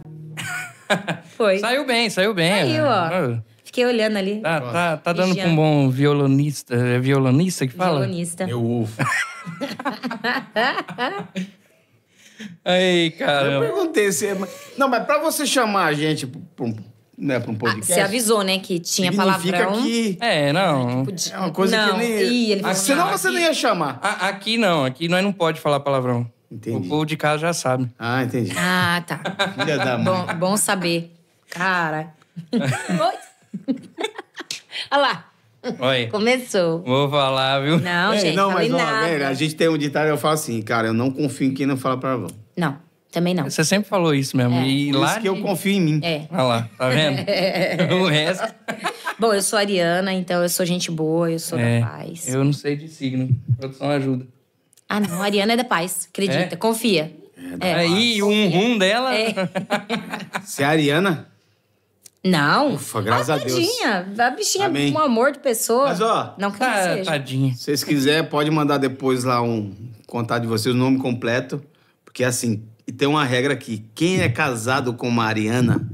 Foi. Saiu bem, saiu bem. Saiu, né? ó. Ah. Fiquei olhando ali. Tá, tá, tá dando pra um bom violonista. É violonista que fala? Violonista. Meu ovo. Aí, cara. Eu perguntei se. É não, mas pra você chamar a gente pra um, né, pra um ah, podcast. Ah, você avisou, né, que tinha palavrão. Que... É, não. É uma coisa não. que nem. Ih, ele ah, senão você aqui... não ia chamar. aqui não, aqui nós não pode falar palavrão. Entendi. O povo de casa já sabe. Ah, entendi. Ah, tá. Filha da mãe. Bom, bom saber. Cara. Oi. Olha lá. Oi. Começou. Vou falar, viu? Não, Ei, gente, não, mas não, Velho, a gente tem um ditado, eu falo assim, cara, eu não confio em quem não fala vão. Não, também não. Você sempre falou isso mesmo. É. E Por lá isso que eu confio em mim. É. Olha lá, tá vendo? É. o resto... Bom, eu sou ariana, então eu sou gente boa, eu sou é. da paz. Eu não sei de signo. Produção ajuda. Ah, não, a Ariana é da paz. Acredita, é? confia. É, Aí, o um rum dela. É. Você é a Ariana? Não. Ufa, graças a, Deus. Tadinha. A bichinha é um amor de pessoa. Mas, ó. Não quer. tá, ah, seja. Tadinha. Se vocês quiserem, pode mandar depois lá um. Contar de vocês o nome completo. Porque, assim, tem uma regra aqui. Quem é casado com uma Ariana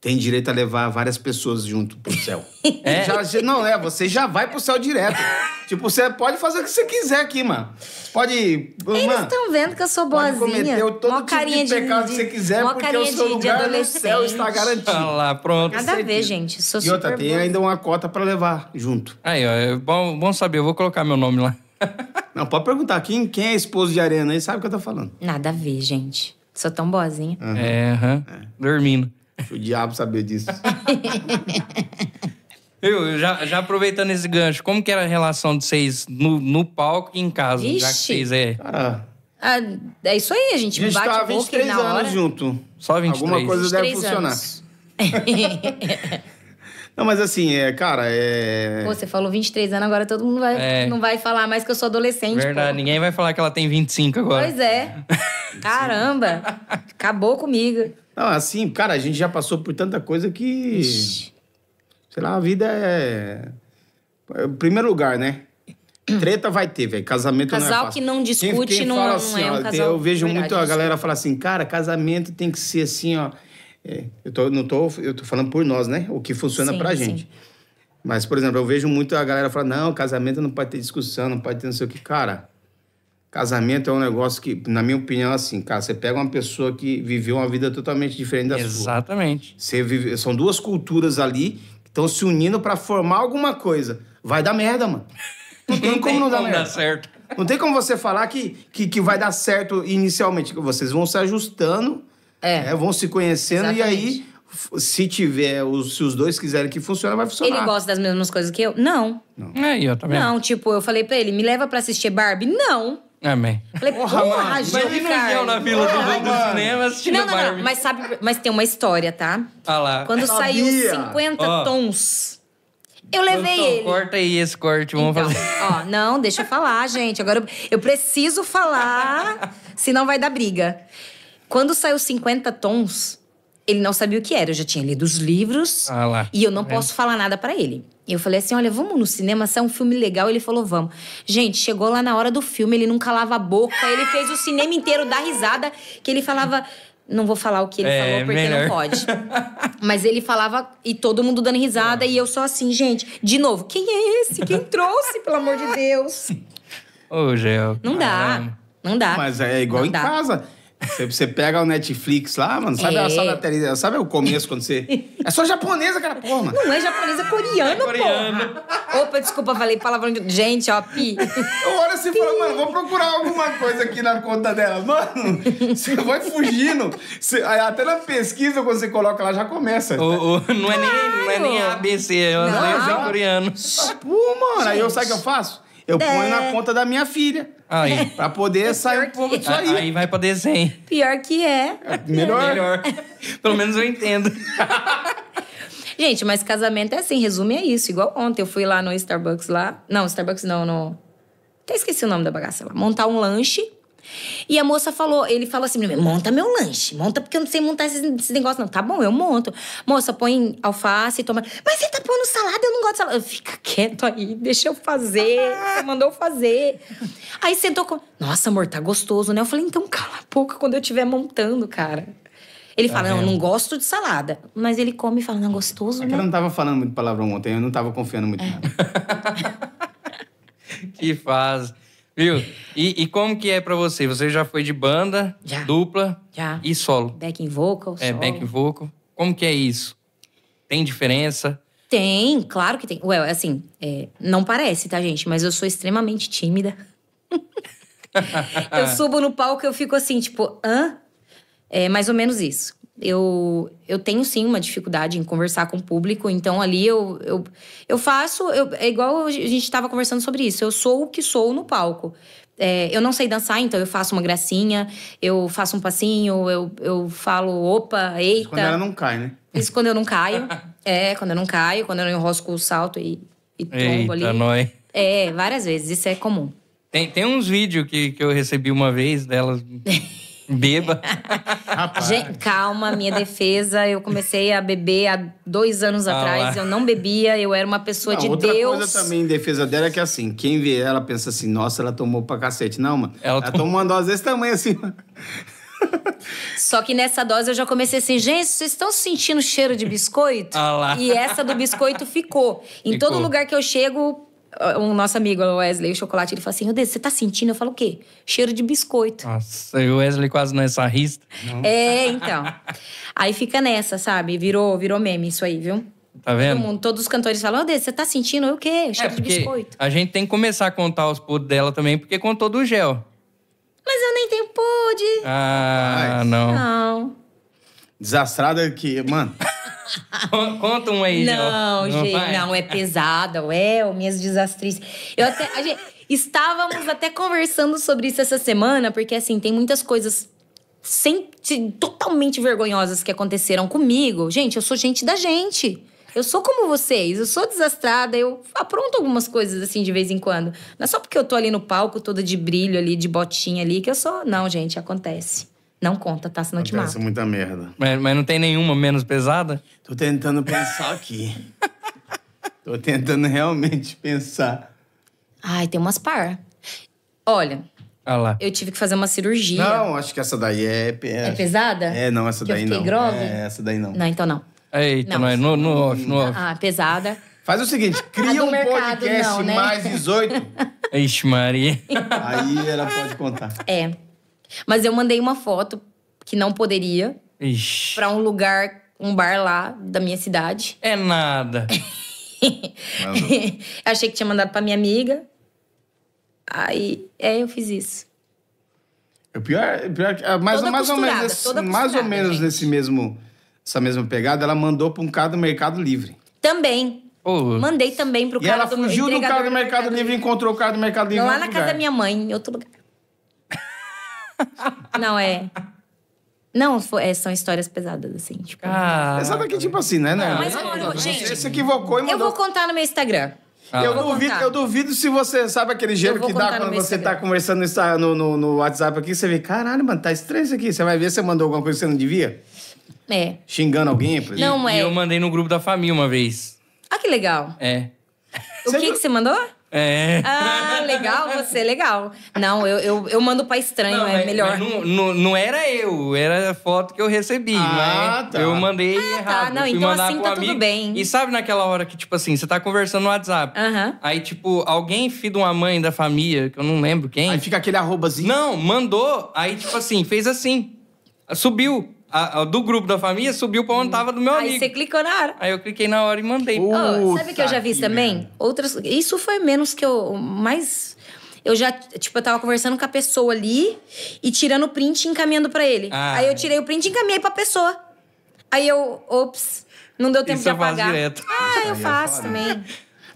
tem direito a levar várias pessoas junto pro céu. É? Já, não, é, você já vai pro céu direto. tipo, você pode fazer o que você quiser aqui, mano. Você pode. Eles estão vendo que eu sou boazinha. Pode cometer todo tipo de pecado de, que você quiser, porque o seu de, lugar de no céu está garantido. Ah lá, pronto. Nada a ver, gente. Sou e outra, tem boa. ainda uma cota pra levar junto. Aí, ó, é bom, bom saber, eu vou colocar meu nome lá. não, pode perguntar. Quem, quem é esposo de arena aí sabe o que eu tô falando. Nada a ver, gente. Sou tão boazinha. Uhum. É, Uhum. É. Dormindo. O diabo sabia disso. Eu, já, já, aproveitando esse gancho, como que era a relação de vocês no, no palco e em casa? Ixi. Já que vocês é. Cara, ah, é isso aí, a gente, a gente bate tá 23 anos hora. junto. Só 23. Alguma coisa deve funcionar. não, mas assim, é, cara, é. Pô, você falou 23 anos, agora todo mundo vai, é. não vai falar mais que eu sou adolescente. Verdade, pô. ninguém vai falar que ela tem 25 agora. Pois é. Caramba, acabou comigo. Não, assim, cara, a gente já passou por tanta coisa que. Ixi. Sei lá, a vida é. é primeiro lugar, né? Treta vai ter, velho. Casamento casal não é Casal que não discute, quem, quem não, não, é, assim, é ó, um casal. Eu vejo verdade, muito a é galera falar assim, cara, casamento tem que ser assim, ó. É, eu tô, não tô, eu tô falando por nós, né? O que funciona sim, pra gente. Sim. Mas, por exemplo, eu vejo muito a galera falar, não, casamento não pode ter discussão, não pode ter não sei o que. Cara, Casamento é um negócio que, na minha opinião, assim, cara, você pega uma pessoa que viveu uma vida totalmente diferente da Exatamente. sua. Exatamente. Vive... São duas culturas ali que estão se unindo para formar alguma coisa. Vai dar merda, mano. Não tem, como não dar, merda. certo. Não tem como você falar que, que, que vai dar certo inicialmente. Vocês vão se ajustando, é. né, vão se conhecendo Exatamente. e aí se tiver, os, se os dois quiserem que funcione, vai funcionar. Ele gosta das mesmas coisas que eu? Não. Não. É, eu também. Não, tipo, eu falei pra ele, me leva para assistir Barbie? Não. Amém. Falei, porra, porra mano. Gil Imagina Ricardo. eu na fila porra, do, do cinema assistindo não, não, Não, mas sabe, mas tem uma história, tá? Ah lá. Quando saiu 50 oh. tons... Eu então, levei então, ele. Corta aí esse corte, vamos então, fazer. Ó, não, deixa eu falar, gente. Agora eu, eu preciso falar, senão vai dar briga. Quando saiu 50 tons, ele não sabia o que era, eu já tinha lido os livros ah e eu não é. posso falar nada para ele. Eu falei assim: olha, vamos no cinema, se é um filme legal. Ele falou: vamos. Gente, chegou lá na hora do filme, ele não calava a boca, ele fez o cinema inteiro dar risada, que ele falava. Não vou falar o que ele é, falou porque melhor. não pode. Mas ele falava e todo mundo dando risada e eu só assim, gente, de novo, quem é esse? Quem trouxe, pelo amor de Deus? Ô, Gel. Não dá. Não dá. Mas é igual não em dá. casa você, você pega o Netflix lá, mano, sabe, é. a, sabe, a, é. sabe o começo quando você. É só japonesa aquela porra, mano. Não é japonesa, é coreano, é coreano. Opa, desculpa, falei palavrão de. Gente, ó, pi. Eu olho assim e falo, mano, vou procurar alguma coisa aqui na conta dela. Mano, você vai fugindo. até na pesquisa, quando você coloca lá, já começa. O, o, não, é nem, não é nem ABC, é, é não. é coreano. Pô, mano, Gente. aí eu, sabe o que eu faço? Eu ponho na conta da minha filha. Aí. pra poder é sair um pouco disso aí. Aí vai pra desenho. Pior que é. é melhor. Melhor. Pelo menos eu entendo. Gente, mas casamento é assim, resume é isso. Igual ontem eu fui lá no Starbucks lá. Não, Starbucks não, no. Até esqueci o nome da bagaça lá. Montar um lanche. E a moça falou, ele falou assim, monta meu lanche, monta porque eu não sei montar esse, esse negócio não. Tá bom, eu monto. Moça, põe alface e toma. Mas você tá pondo salada, eu não gosto de salada. Fica quieto aí, deixa eu fazer. Você mandou fazer. Aí sentou com, nossa amor, tá gostoso, né? Eu falei, então cala a boca quando eu estiver montando, cara. Ele fala, é. não, não gosto de salada. Mas ele come e fala, não, gostoso, é né? eu não tava falando muito palavrão ontem, eu não tava confiando muito. É. que fase. Viu? E, e, como que é para você? Você já foi de banda, já. dupla já. e solo? in vocal, é, solo. É, in vocal. Como que é isso? Tem diferença? Tem, claro que tem. Ué, assim, é, não parece, tá, gente? Mas eu sou extremamente tímida. eu subo no palco e eu fico assim, tipo, hã? É mais ou menos isso. Eu, eu tenho sim uma dificuldade em conversar com o público, então ali eu, eu, eu faço. Eu, é igual a gente estava conversando sobre isso, eu sou o que sou no palco. É, eu não sei dançar, então eu faço uma gracinha, eu faço um passinho, eu, eu falo opa, eita. Isso quando ela não cai, né? Isso quando eu não caio. é, quando eu não caio, quando eu não enrosco o salto e, e tombo eita, ali. Nóis. É, várias vezes, isso é comum. Tem, tem uns vídeos que, que eu recebi uma vez delas Beba. Gente, calma, minha defesa. Eu comecei a beber há dois anos ah, atrás. Lá. Eu não bebia, eu era uma pessoa não, de outra Deus. Outra coisa também em defesa dela é que assim, quem vê ela pensa assim, nossa, ela tomou pra cacete. Não, mano. Ela, ela tomou uma dose desse tamanho assim. Só que nessa dose eu já comecei assim, gente, vocês estão sentindo cheiro de biscoito? Ah lá. E essa do biscoito ficou. Em ficou. todo lugar que eu chego, um nosso amigo, Wesley, o chocolate, ele fala assim: Meu Deus, você tá sentindo? Eu falo o quê? Cheiro de biscoito. Nossa, o Wesley quase não é sarrista. É, então. Aí fica nessa, sabe? Virou, virou meme isso aí, viu? Tá vendo? Mundo, todos os cantores falam, ô, oh, você tá sentindo o quê? É, Cheiro é, de biscoito. A gente tem que começar a contar os puros dela também, porque contou do gel. Mas eu nem tenho pude. Ah, Mas... não. Não. Desastrada é que, mano. Conta um aí, Não, não gente, vai? não, é pesada, É, minhas desastres. Eu até. A gente, estávamos até conversando sobre isso essa semana, porque assim, tem muitas coisas sem, totalmente vergonhosas que aconteceram comigo. Gente, eu sou gente da gente. Eu sou como vocês, eu sou desastrada, eu apronto algumas coisas assim de vez em quando. Não é só porque eu tô ali no palco toda de brilho ali, de botinha ali, que eu sou. Não, gente, acontece. Não conta, tá? Senão Acontece te mato. muita merda. Mas, mas não tem nenhuma menos pesada? Tô tentando pensar aqui. Tô tentando realmente pensar. Ai, tem umas par. Olha, ah lá. eu tive que fazer uma cirurgia. Não, acho que essa daí é... É, É pesada? É, não, essa Que daí não. grog? É, essa daí não. Não, então não. Eita, Não. é no, no off, no off. Ah, pesada. Faz o seguinte, cria um mercado, podcast não, né? mais 18. Ixi, Maria. Aí ela pode contar. É. Mas eu mandei uma foto que não poderia para um lugar, um bar lá da minha cidade. É nada. Achei que tinha mandado para minha amiga. Aí, é, eu fiz isso. É o pior, é pior é, mais, mais ou menos, nesse, mais ou menos nesse mesmo, essa mesma pegada, ela mandou para um cara do Mercado Livre. Também. Oh. Mandei também pro e cara do Mercado Livre. E ela fugiu do cara do Mercado, Livre e encontrou o cara do Mercado Livre. Lá na lugar. casa da minha mãe, em outro lugar. Não, é. Não, foi, é, são histórias pesadas, assim. Tipo, ah, Essa daqui, tipo assim, né? né? Mas, mano, gente, você se equivocou e mandou. Eu vou contar no meu Instagram. Ah. Eu, duvido, eu duvido se você sabe aquele gelo que dá quando você tá Instagram. tá conversando no, no, no, WhatsApp aqui, você vê, caralho, mano, tá estranho isso aqui. Você vai ver, você mandou alguma coisa que você não devia? É. Xingando alguém? Por exemplo. não, é. E eu mandei no grupo da família uma vez. Ah, que legal. É. O você que, que você mandou? É. Ah, legal você, é legal. Não, eu, eu, eu mando pra estranho, não, é mas, melhor. Mas não, não, não, era eu, era a foto que eu recebi, ah, né? tá. eu mandei ah, tá. errado. Então assim tá. Não, então assim tá amigo, tudo bem. E sabe naquela hora que, tipo assim, você tá conversando no WhatsApp, uh -huh. aí, tipo, alguém, filho de uma mãe da família, que eu não lembro quem... Aí fica aquele arrobazinho. Não, mandou, aí, tipo assim, fez assim, subiu a, a do grupo da família subiu pra onde hum. tava do meu Aí você clicou na hora. Aí eu cliquei na hora e mandei. Ô, sabe o que eu já vi também? Outras. Isso foi menos que eu. Mais. Eu já, tipo, eu tava conversando com a pessoa ali e tirando o print e encaminhando pra ele. Ah. Aí eu tirei o print e encaminhei pra pessoa. Aí eu, ops, não deu tempo Isso de eu faço direto. Ah, eu é faço também.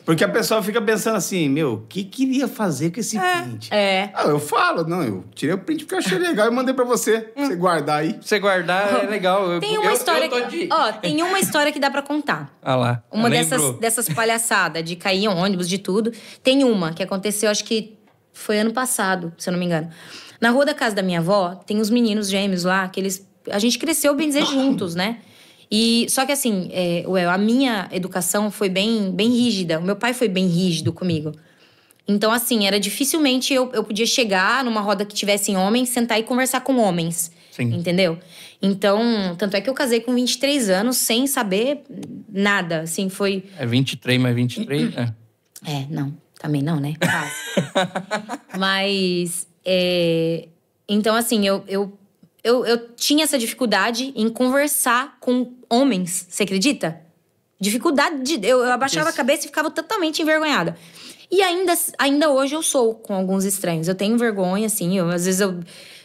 Porque a pessoa fica pensando assim, meu, o que queria fazer com esse é, print? É. Ah, eu falo, não, eu tirei o print porque eu achei legal e mandei para você, pra hum. você guardar aí. você guardar é legal. Tem uma eu, história eu, eu que, ó, tem uma história que dá para contar. Ah lá. Uma dessas dessas palhaçadas de cair em ônibus de tudo, tem uma que aconteceu, acho que foi ano passado, se eu não me engano. Na rua da casa da minha avó, tem os meninos gêmeos lá, que eles a gente cresceu bem dizer juntos, né? E só que assim, é, a minha educação foi bem, bem rígida. O meu pai foi bem rígido comigo. Então, assim, era dificilmente eu, eu podia chegar numa roda que tivessem homens, sentar e conversar com homens. Sim. Entendeu? Então, tanto é que eu casei com 23 anos sem saber nada. Assim, foi. É 23 mais 23, né? É, não. Também não, né? Quase. Mas. É... Então, assim, eu, eu eu, eu tinha essa dificuldade em conversar com homens, você acredita? Dificuldade de. Eu, eu abaixava Isso. a cabeça e ficava totalmente envergonhada. E ainda, ainda hoje eu sou com alguns estranhos. Eu tenho vergonha, assim, eu, às vezes eu,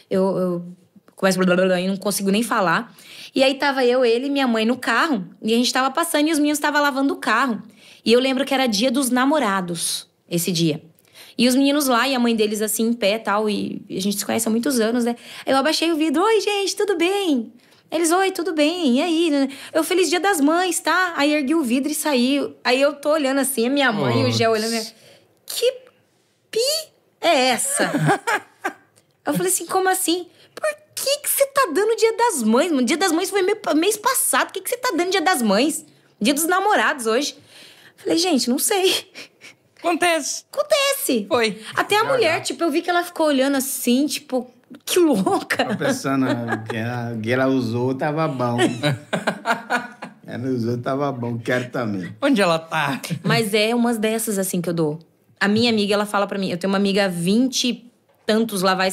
eu, eu começo blá, blá, blá, e não consigo nem falar. E aí tava eu, ele e minha mãe no carro, e a gente tava passando e os meninos estavam lavando o carro. E eu lembro que era dia dos namorados, esse dia. E os meninos lá e a mãe deles assim em pé tal. E a gente se conhece há muitos anos, né? Aí eu abaixei o vidro: Oi, gente, tudo bem? Eles, oi, tudo bem? E aí? Né, né. Eu, feliz dia das mães, tá? Aí ergui o vidro e saí. Aí eu tô olhando assim, a minha mãe e o Gé olhando. Minha... Né? Que pi é essa? eu falei assim, como assim? Por que que você tá dando dia das mães? Dia das mães foi mês passado. Por que que você tá dando dia das mães? Dia dos namorados hoje. falei, gente, não sei. Acontece. Acontece. Foi. Até a mulher, tipo, eu vi que ela ficou olhando assim, tipo, que louca. Tava pensando né, que ela, que ela usou, tava bom. ela usou, tava bom. Quero também. Onde ela tá? Mas é umas dessas, assim, que eu dou. A minha amiga, ela fala para mim, eu tenho uma amiga 20 tantos lá vai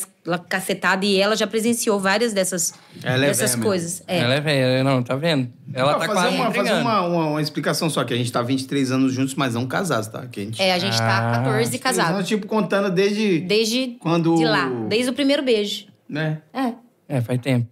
cacetada e ela já presenciou várias dessas, ela é dessas coisas. É. Ela é velha, é não, tá vendo? Ela não, tá fazer quase uma, Fazer uma, uma, uma, explicação só, que a gente tá 23 anos juntos, mas não é casados, tá? Que a gente... É, a gente tá ah, tá 14 casados. tipo, contando desde... Desde... Quando... De lá, desde o primeiro beijo. Né? É. É, faz tempo.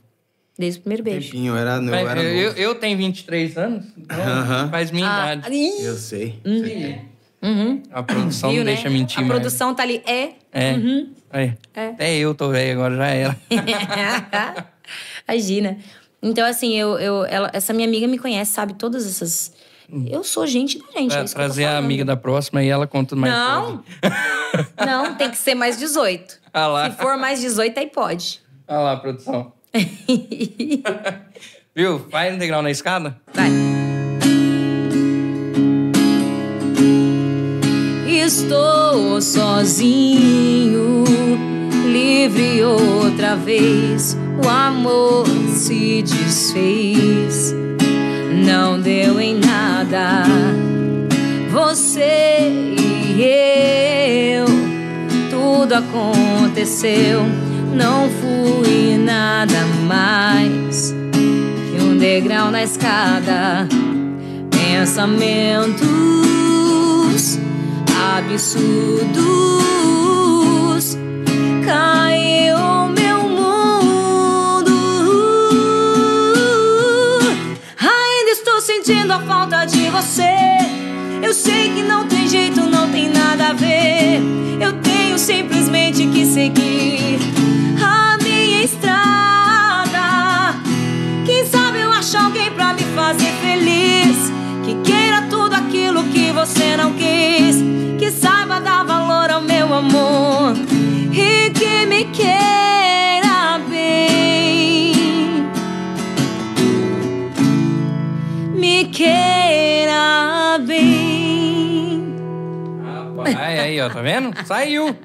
Desde o primeiro beijo. Tempinho, era, eu, era eu, eu, tenho 23 anos, então uh -huh. faz minha ah, idade. Eu sei. Uhum. sei. Uhum. A produção Viu, deixa né? mentir. A mais. produção tá ali, é. É. Uhum. Aí, é. Até eu tô velho agora, já era. Imagina. Então, assim, eu, eu, ela, essa minha amiga me conhece, sabe todas essas. Hum. Eu sou gente da gente. é trazer a amiga da próxima e ela conta mais. Não! Não, tem que ser mais 18. Ah lá. Se for mais 18, aí pode. Ah lá, produção. Viu? Vai no degrau na escada? Vai. Estou sozinho livre outra vez. O amor se desfez, não deu em nada. Você e eu, tudo aconteceu. Não fui nada mais que um degrau na escada. Pensamentos absurdos caiu meu mundo. Ainda estou sentindo a falta de você. Eu sei que não tem jeito, não tem nada a ver. Eu tenho simplesmente que seguir a minha estrada. Quem sabe eu achar alguém pra me fazer feliz. Que queira tudo aquilo que você não quis. Que saiba dar valor ao meu amor queira bem, me queira bem. Rapaz, aí, ó, tá vendo? Saiu.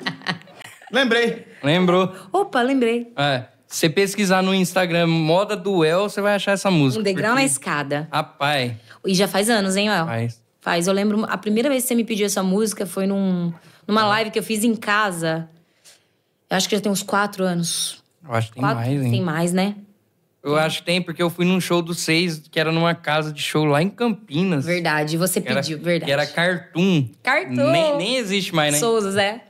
Lembrei. Lembrou. Opa, lembrei. É. Você pesquisar no Instagram Moda Duel, você vai achar essa música. Um degrau porque... na escada. Rapaz. E já faz anos, hein, Léo? Faz. Faz. Eu lembro, a primeira vez que você me pediu essa música foi num, numa live que eu fiz em casa. Eu acho que já tem uns quatro anos. Eu acho que tem quatro, mais, hein? Tem mais, né? Eu acho que tem, porque eu fui num show do Seis, que era numa casa de show lá em Campinas. Verdade, você pediu, era, verdade. Que era Cartoon. Cartoon! Nem, nem existe mais, né? Souza, Zé.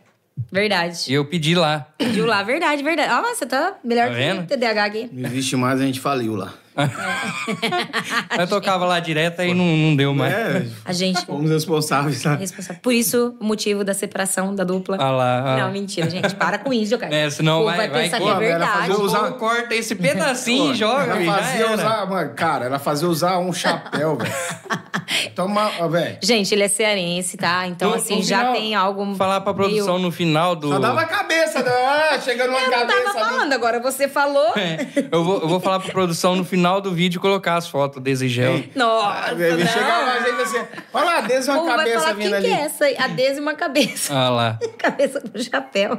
Verdade. E eu pedi lá. Pediu lá, verdade, verdade. Ah, você tá melhor tá que o TDAH aqui. Não existe mais, a gente faliu lá. É. eu tocava lá direto e não, não deu mais. É, a gente. Fomos responsáveis, sabe? Responsável. Por isso, o motivo da separação da dupla. Ah lá, ah. Não, mentira, gente. Para com isso, cara. É, senão vai, vai, pensar vai, que é verdade. Usar... corta esse pedacinho e joga. Ela fazia usar, mano, cara, ela fazia usar um chapéu, velho. Toma, velho. Gente, ele é cearense, tá? Então, no, assim, no já final, tem algo. Falar pra produção meio... no final do. Só dava a cabeça, né? Ah, chegando uma eu cabeça. Eu não tava falando, agora você falou. É, eu, vou, eu vou falar pra produção no final final do vídeo colocar as fotos desse gel. Nossa, não. Chegar mais ainda assim, olha lá, desde uma Pô, cabeça vai falar, vindo quem O que é essa? A desde uma cabeça. Olha ah, lá. cabeça com chapéu.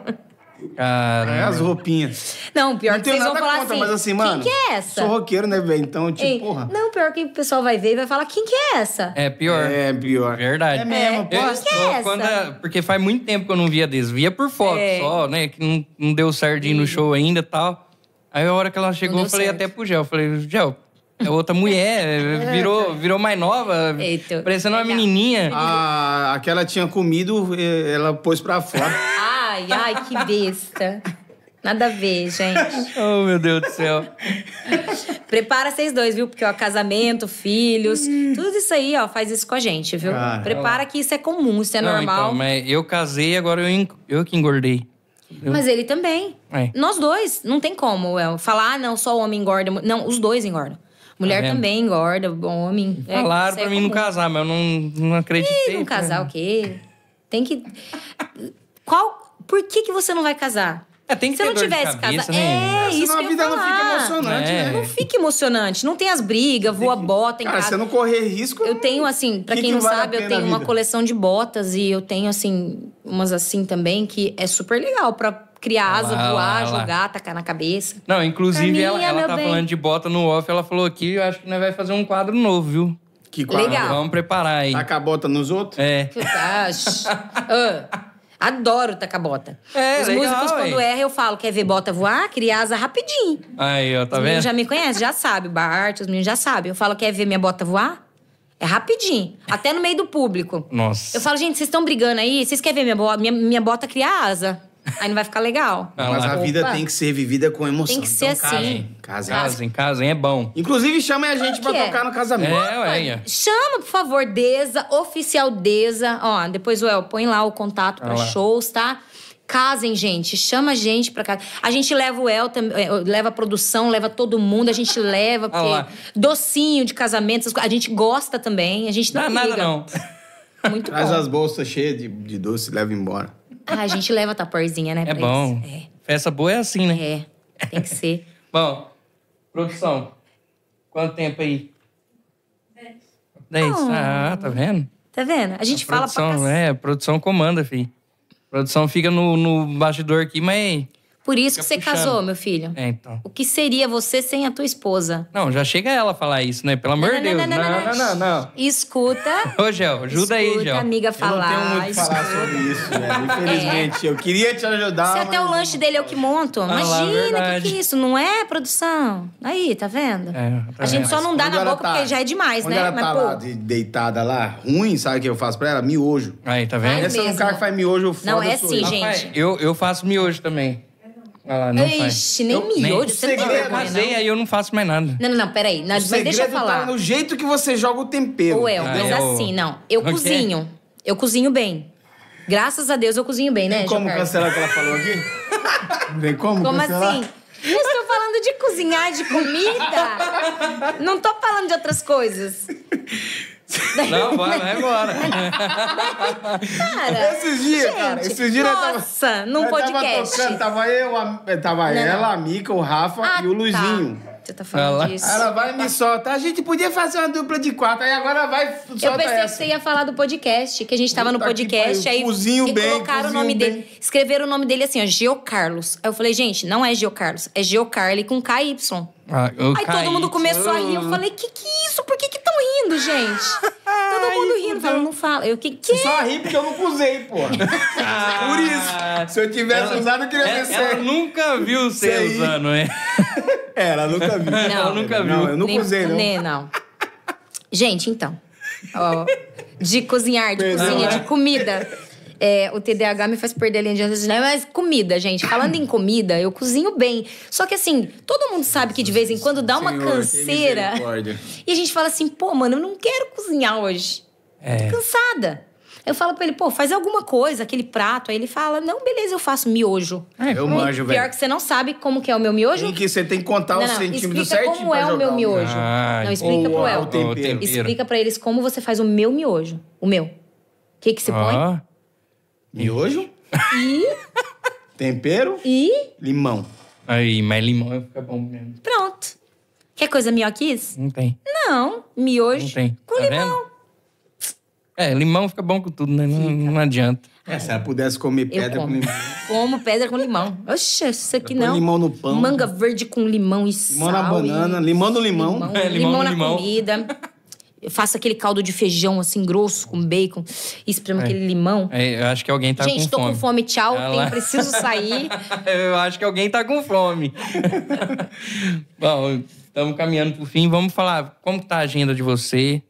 Caramba. É as roupinhas. Não, pior não é que vocês vão falar contra, assim, mas assim, mano, quem que é essa? Sou roqueiro, né, velho? Então, tipo, Ei, porra. Não, pior é que o pessoal vai ver e vai falar, quem que é essa? É pior. É pior. Verdade. É mesmo, é, posso. Quem que é quando essa? É, porque faz muito tempo que eu não via desvia por foto é. só, né? Que não, não deu certo no show ainda e tal. Aí a hora que ela chegou, eu falei certo. até pro Gel. Eu falei, Gel, é outra mulher, virou, virou mais nova, Eita. parecendo uma menininha. Ah, aquela tinha comido, eh, ela pôs pra fora. Ai, ai, que besta. Nada a ver, gente. oh, meu Deus do céu. Prepara vocês dois, viu? Porque, ó, casamento, filhos, hum. tudo isso aí, ó, faz isso com a gente, viu? Ah. Prepara ó. que isso é comum, isso é Não, então, normal. Então, mas eu casei, agora eu, eu que engordei. Mas ele também. É. Nós dois, não tem como falar, ah, não, só o homem engorda. Não, os dois engordam. Mulher tá também engorda, homem. É, Falaram é, pra mim comum. não casar, mas eu não, não acreditei. E não casar o quê? Tem que. Qual. Por que, que você não vai casar? É, tem que Se ter não dor tivesse de cabeça, casa. né? É, é isso. Senão a vida não fica emocionante, É. né? Não fica emocionante. Não tem as brigas, voa bota em ah, Cara, se casa. não correr risco. Eu tenho, assim, pra Que quem que não vale sabe, eu tenho uma coleção de botas e eu tenho, assim, umas assim também, que é super legal pra criar asa, Lá, voar, lá, lá. jogar, tacar na cabeça. Não, inclusive, ela, ela tá bem. falando de bota no off, ela falou aqui, eu acho que nós vai fazer um quadro novo, viu? Que quadro. Legal. Vamos preparar aí. Tacar a bota nos outros. É. Puta, Adoro tacar bota. É, Os legal, músicos, quando hein? erram, eu falo: quer ver bota voar? Cria asa rapidinho. Aí, ó, tá os vendo? já me conhece, já sabe. Bart, os meninos já sabem. Eu falo: quer ver minha bota voar? É rapidinho. Até no meio do público. Nossa. Eu falo, gente, vocês estão brigando aí? Vocês querem ver minha, bo minha, minha bota criar asa? Aí não vai ficar legal. Ah, mas a Opa. vida tem que ser vivida com emoção. Tem que ser então, assim. Casem, casem, casem, é bom. Inclusive, chamem a gente pra é? tocar no casamento. É, ué. Chama, por favor, Deza, oficial Deza. Ó, depois, o El põe lá o contato pra ah, shows, tá? Casem, gente. Chama a gente pra casa. A gente leva o El, é, leva a produção, leva todo mundo. A gente leva, porque... docinho de casamento, a gente gosta também. A gente não, não nada, não. Muito Traz bom. as bolsas cheias de, de doce e leva embora. Ah, a gente leva a taporzinha, né? É bom. É. Festa boa é assim, né? É, tem que ser. bom, produção, quanto tempo aí? Dez. Dez. Oh. Ah, tá vendo? Tá vendo? A gente a fala produção, pra... É, produção comanda, filho. produção fica no, no bastidor aqui, mas... Por isso que você puxando. casou, meu filho. É, então. O que seria você sem a tua esposa? Não, já chega ela a falar isso, né? Pelo amor de Deus. Não, não, não, né? não. Escuta. Ô, Gel, ajuda aí, Gel. Escuta amiga falar. Eu não tenho muito falar sobre isso, né? Infelizmente, eu queria te ajudar. Se até o lanche dele é o que monto. Ah imagina, o que, que é isso? Não é produção? Aí, tá vendo? É, a gente só não dá na boca porque tá? já é demais, né? Ela tá lá, deitada lá, ruim, sabe o que eu faço pra ela? Miojo. Aí, tá vendo? Essa é um cara que faz miojo foda. Não, é sim, gente. Eu faço miojo também. Ela não Ixi, nem eu, miojo. Nem. Você não tem vergonha, Aí eu não faço mais nada. Não, não, não, peraí. mas deixa eu tá falar. Tá no jeito que você joga o tempero. Ou é, ah, mas eu... É assim, não. Eu okay. cozinho. Eu cozinho bem. Graças a Deus eu cozinho bem, tem né, como Jocardo? cancelar o que ela falou aqui? Tem como, como cancelar? Como assim? Eu estou falando de cozinhar, de comida. Não estou falando de outras coisas. Não, bora, vai embora. cara, esses dias, gente, cara, esses dias nossa, tava, num podcast. Tava, tocando, tava eu, a, tava não, ela, não. a Mica, o Rafa ah, e o Luizinho. Tá. Você tá falando ela, disso. Ela vai me solta. A gente podia fazer uma dupla de quatro, aí agora vai solta Eu pensei essa. que você ia falar do podcast, que a gente tava Puta no podcast, aí cozinho bem, colocaram o nome bem. dele. Escreveram o nome dele assim, ó, Geo Carlos. Aí eu falei, gente, não é Geo Carlos, é Geo Carly com KY. Ah, aí KY. todo mundo começou a rir. Eu falei, que que é isso? rindo, gente. Todo mundo rindo. Falando, não fala. Eu, que, que? Só ri porque eu não usei, pô. ah, Por isso. Se eu tivesse ela, usado, eu queria ela, ver Ela nunca viu você usando, é? é, ela nunca viu. Não, ela nunca viu. Não, eu nunca nem, usei, não. Nem, não. Gente, então. Ó, de cozinhar, de Perdão, cozinha, é? de comida. É, o TDAH me faz perder a linha de raciocínio. É Mas comida, gente. Falando em comida, eu cozinho bem. Só que assim, todo mundo sabe que de vez em quando dá uma Senhor, canseira. E a gente fala assim, pô, mano, eu não quero cozinhar hoje. É. Tô cansada. Eu falo pra ele, pô, faz alguma coisa, aquele prato. Aí ele fala, não, beleza, eu faço miojo. Ah, é, eu manjo, velho. Pior que você não sabe como que é o meu miojo. Tem que, você tem que contar não, os não, centímetros certinho como é o meu miojo. Ah, não, explica ou, pro El. Explica pra eles como você faz o meu miojo. O meu. O que que você ah. põe? Miojo. E. Tempero. E. Limão. Aí, mas limão vai ficar bom mesmo. Pronto. Quer coisa melhor que isso? Não tem. Não, miojo Não tem. com Tá limão. vendo? É, limão fica bom com tudo, né? Não, não adianta. É, se ela pudesse comer Eu pedra com limão. Como pedra com limão. Oxe, isso aqui não. limão no pão. Manga verde com limão e sal. Limão na e- banana, limão no limão. Limão, É, limão limão na limão. comida. faço aquele caldo de feijão, assim, grosso, com bacon, e é. aquele limão. É, eu acho que alguém tá Gente, com fome. Gente, tô com fome, tchau, preciso sair. eu acho que alguém tá com fome. Bom, estamos caminhando pro fim. Vamos falar como tá a agenda de você,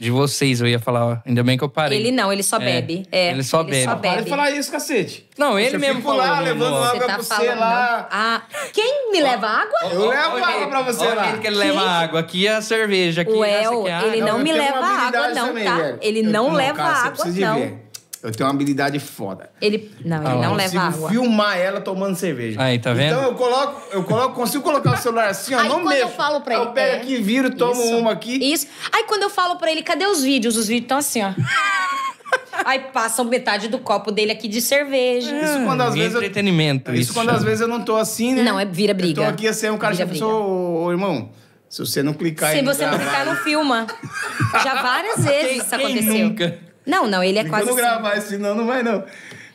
de vocês, eu ia falar, ainda bem que eu parei. Ele não, ele só é, bebe. É, é. ele só ele bebe. Só bebe. Para de falar isso, cacete. Não, ele você mesmo falou. lá, levando água você tá pra você lá. Ah, quem me leva água? Eu, eu levo água pra você lá. Ele que ele leva água, aqui é a cerveja, aqui o El, aqui é a Ele não, não me leva água não, também, tá? Velho. Ele eu não leva água não. Eu tenho uma habilidade foda. Ele não, ele ah, não leva água. filmar ela tomando cerveja. Aí, tá vendo? Então eu coloco, eu coloco, consigo colocar o celular assim, ó, Aí, não quando eu falo pra ele, eu pego é, aqui, viro, tomo Isso. uma aqui. Isso. Aí quando eu falo pra ele, cadê os vídeos? Os vídeos estão assim, ó. Aí passam metade do copo dele aqui de cerveja. Isso hum, quando às vezes. Entretenimento. isso, isso quando às vezes eu não tô assim, né? Não, é vira briga. Eu tô aqui assim, o um cara já pensou, assim, ô irmão. Se você não clicar Se você não clicar, não filma. Já várias vezes quem, isso aconteceu. Quem nunca? Não, não, ele é quase. Eu não assim. gravar, senão não vai, não.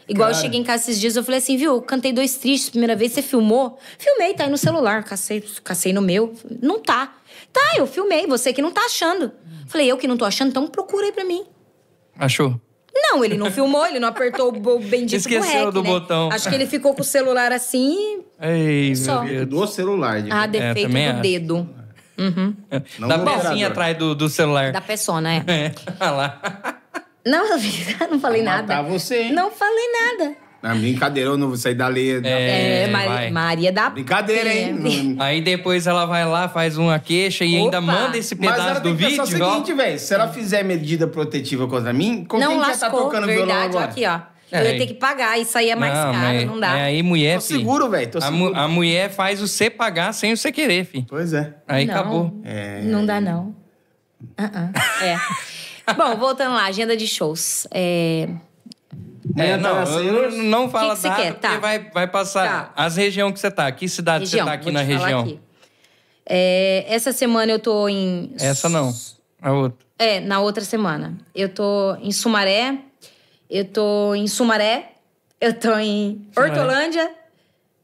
Igual Cara. eu cheguei em casa esses dias, eu falei assim, viu, cantei dois tristes, primeira vez você filmou? Filmei, tá aí no celular, cacei, cacei no meu. Não tá. Tá, eu filmei, você que não tá achando. Falei, eu que não tô achando, então procura aí pra mim. Achou? Não, ele não filmou, ele não apertou o bendito Esqueceu rec, do né? botão. Acho que ele ficou com o celular assim. Ei, só. É do celular. De ah, é, defeito é, do acho. dedo. Uhum. Não da pecinha atrás do, do celular. Da persona, é. é. lá. Não, não falei nada. nada. você, hein? Não falei nada. Na brincadeira, eu não vou sair da lei. É, É, vai. Maria da Brincadeira, hein? Aí depois ela vai lá, faz uma queixa e Opa! ainda manda esse Mas ela pedaço tem do que pensar vídeo. o seguinte, velho. Se ela fizer medida protetiva contra mim, com não quem que já tá lascou, tocando violão verdade, agora? aqui, ó. eu é, ia ter que pagar, isso aí é mais caro, mas não dá. É aí, mulher. Tô seguro, velho. Tô A, mu- seguro. a mulher faz você pagar sem você querer, filho. Pois é. Aí Não, acabou. Não dá, é. não. Ah, ah. É. Bom, voltando lá, agenda de shows. É... É, tá não, assim, não, fala que que data, quer? Tá. porque tá. vai, vai passar tá. as regiões que você tá. Que cidade região, você tá aqui na região? Aqui. É, essa semana eu tô em... Essa não, a outra. É, na outra semana. Eu tô em Sumaré, eu tô em Sumaré, eu tô em Hortolândia,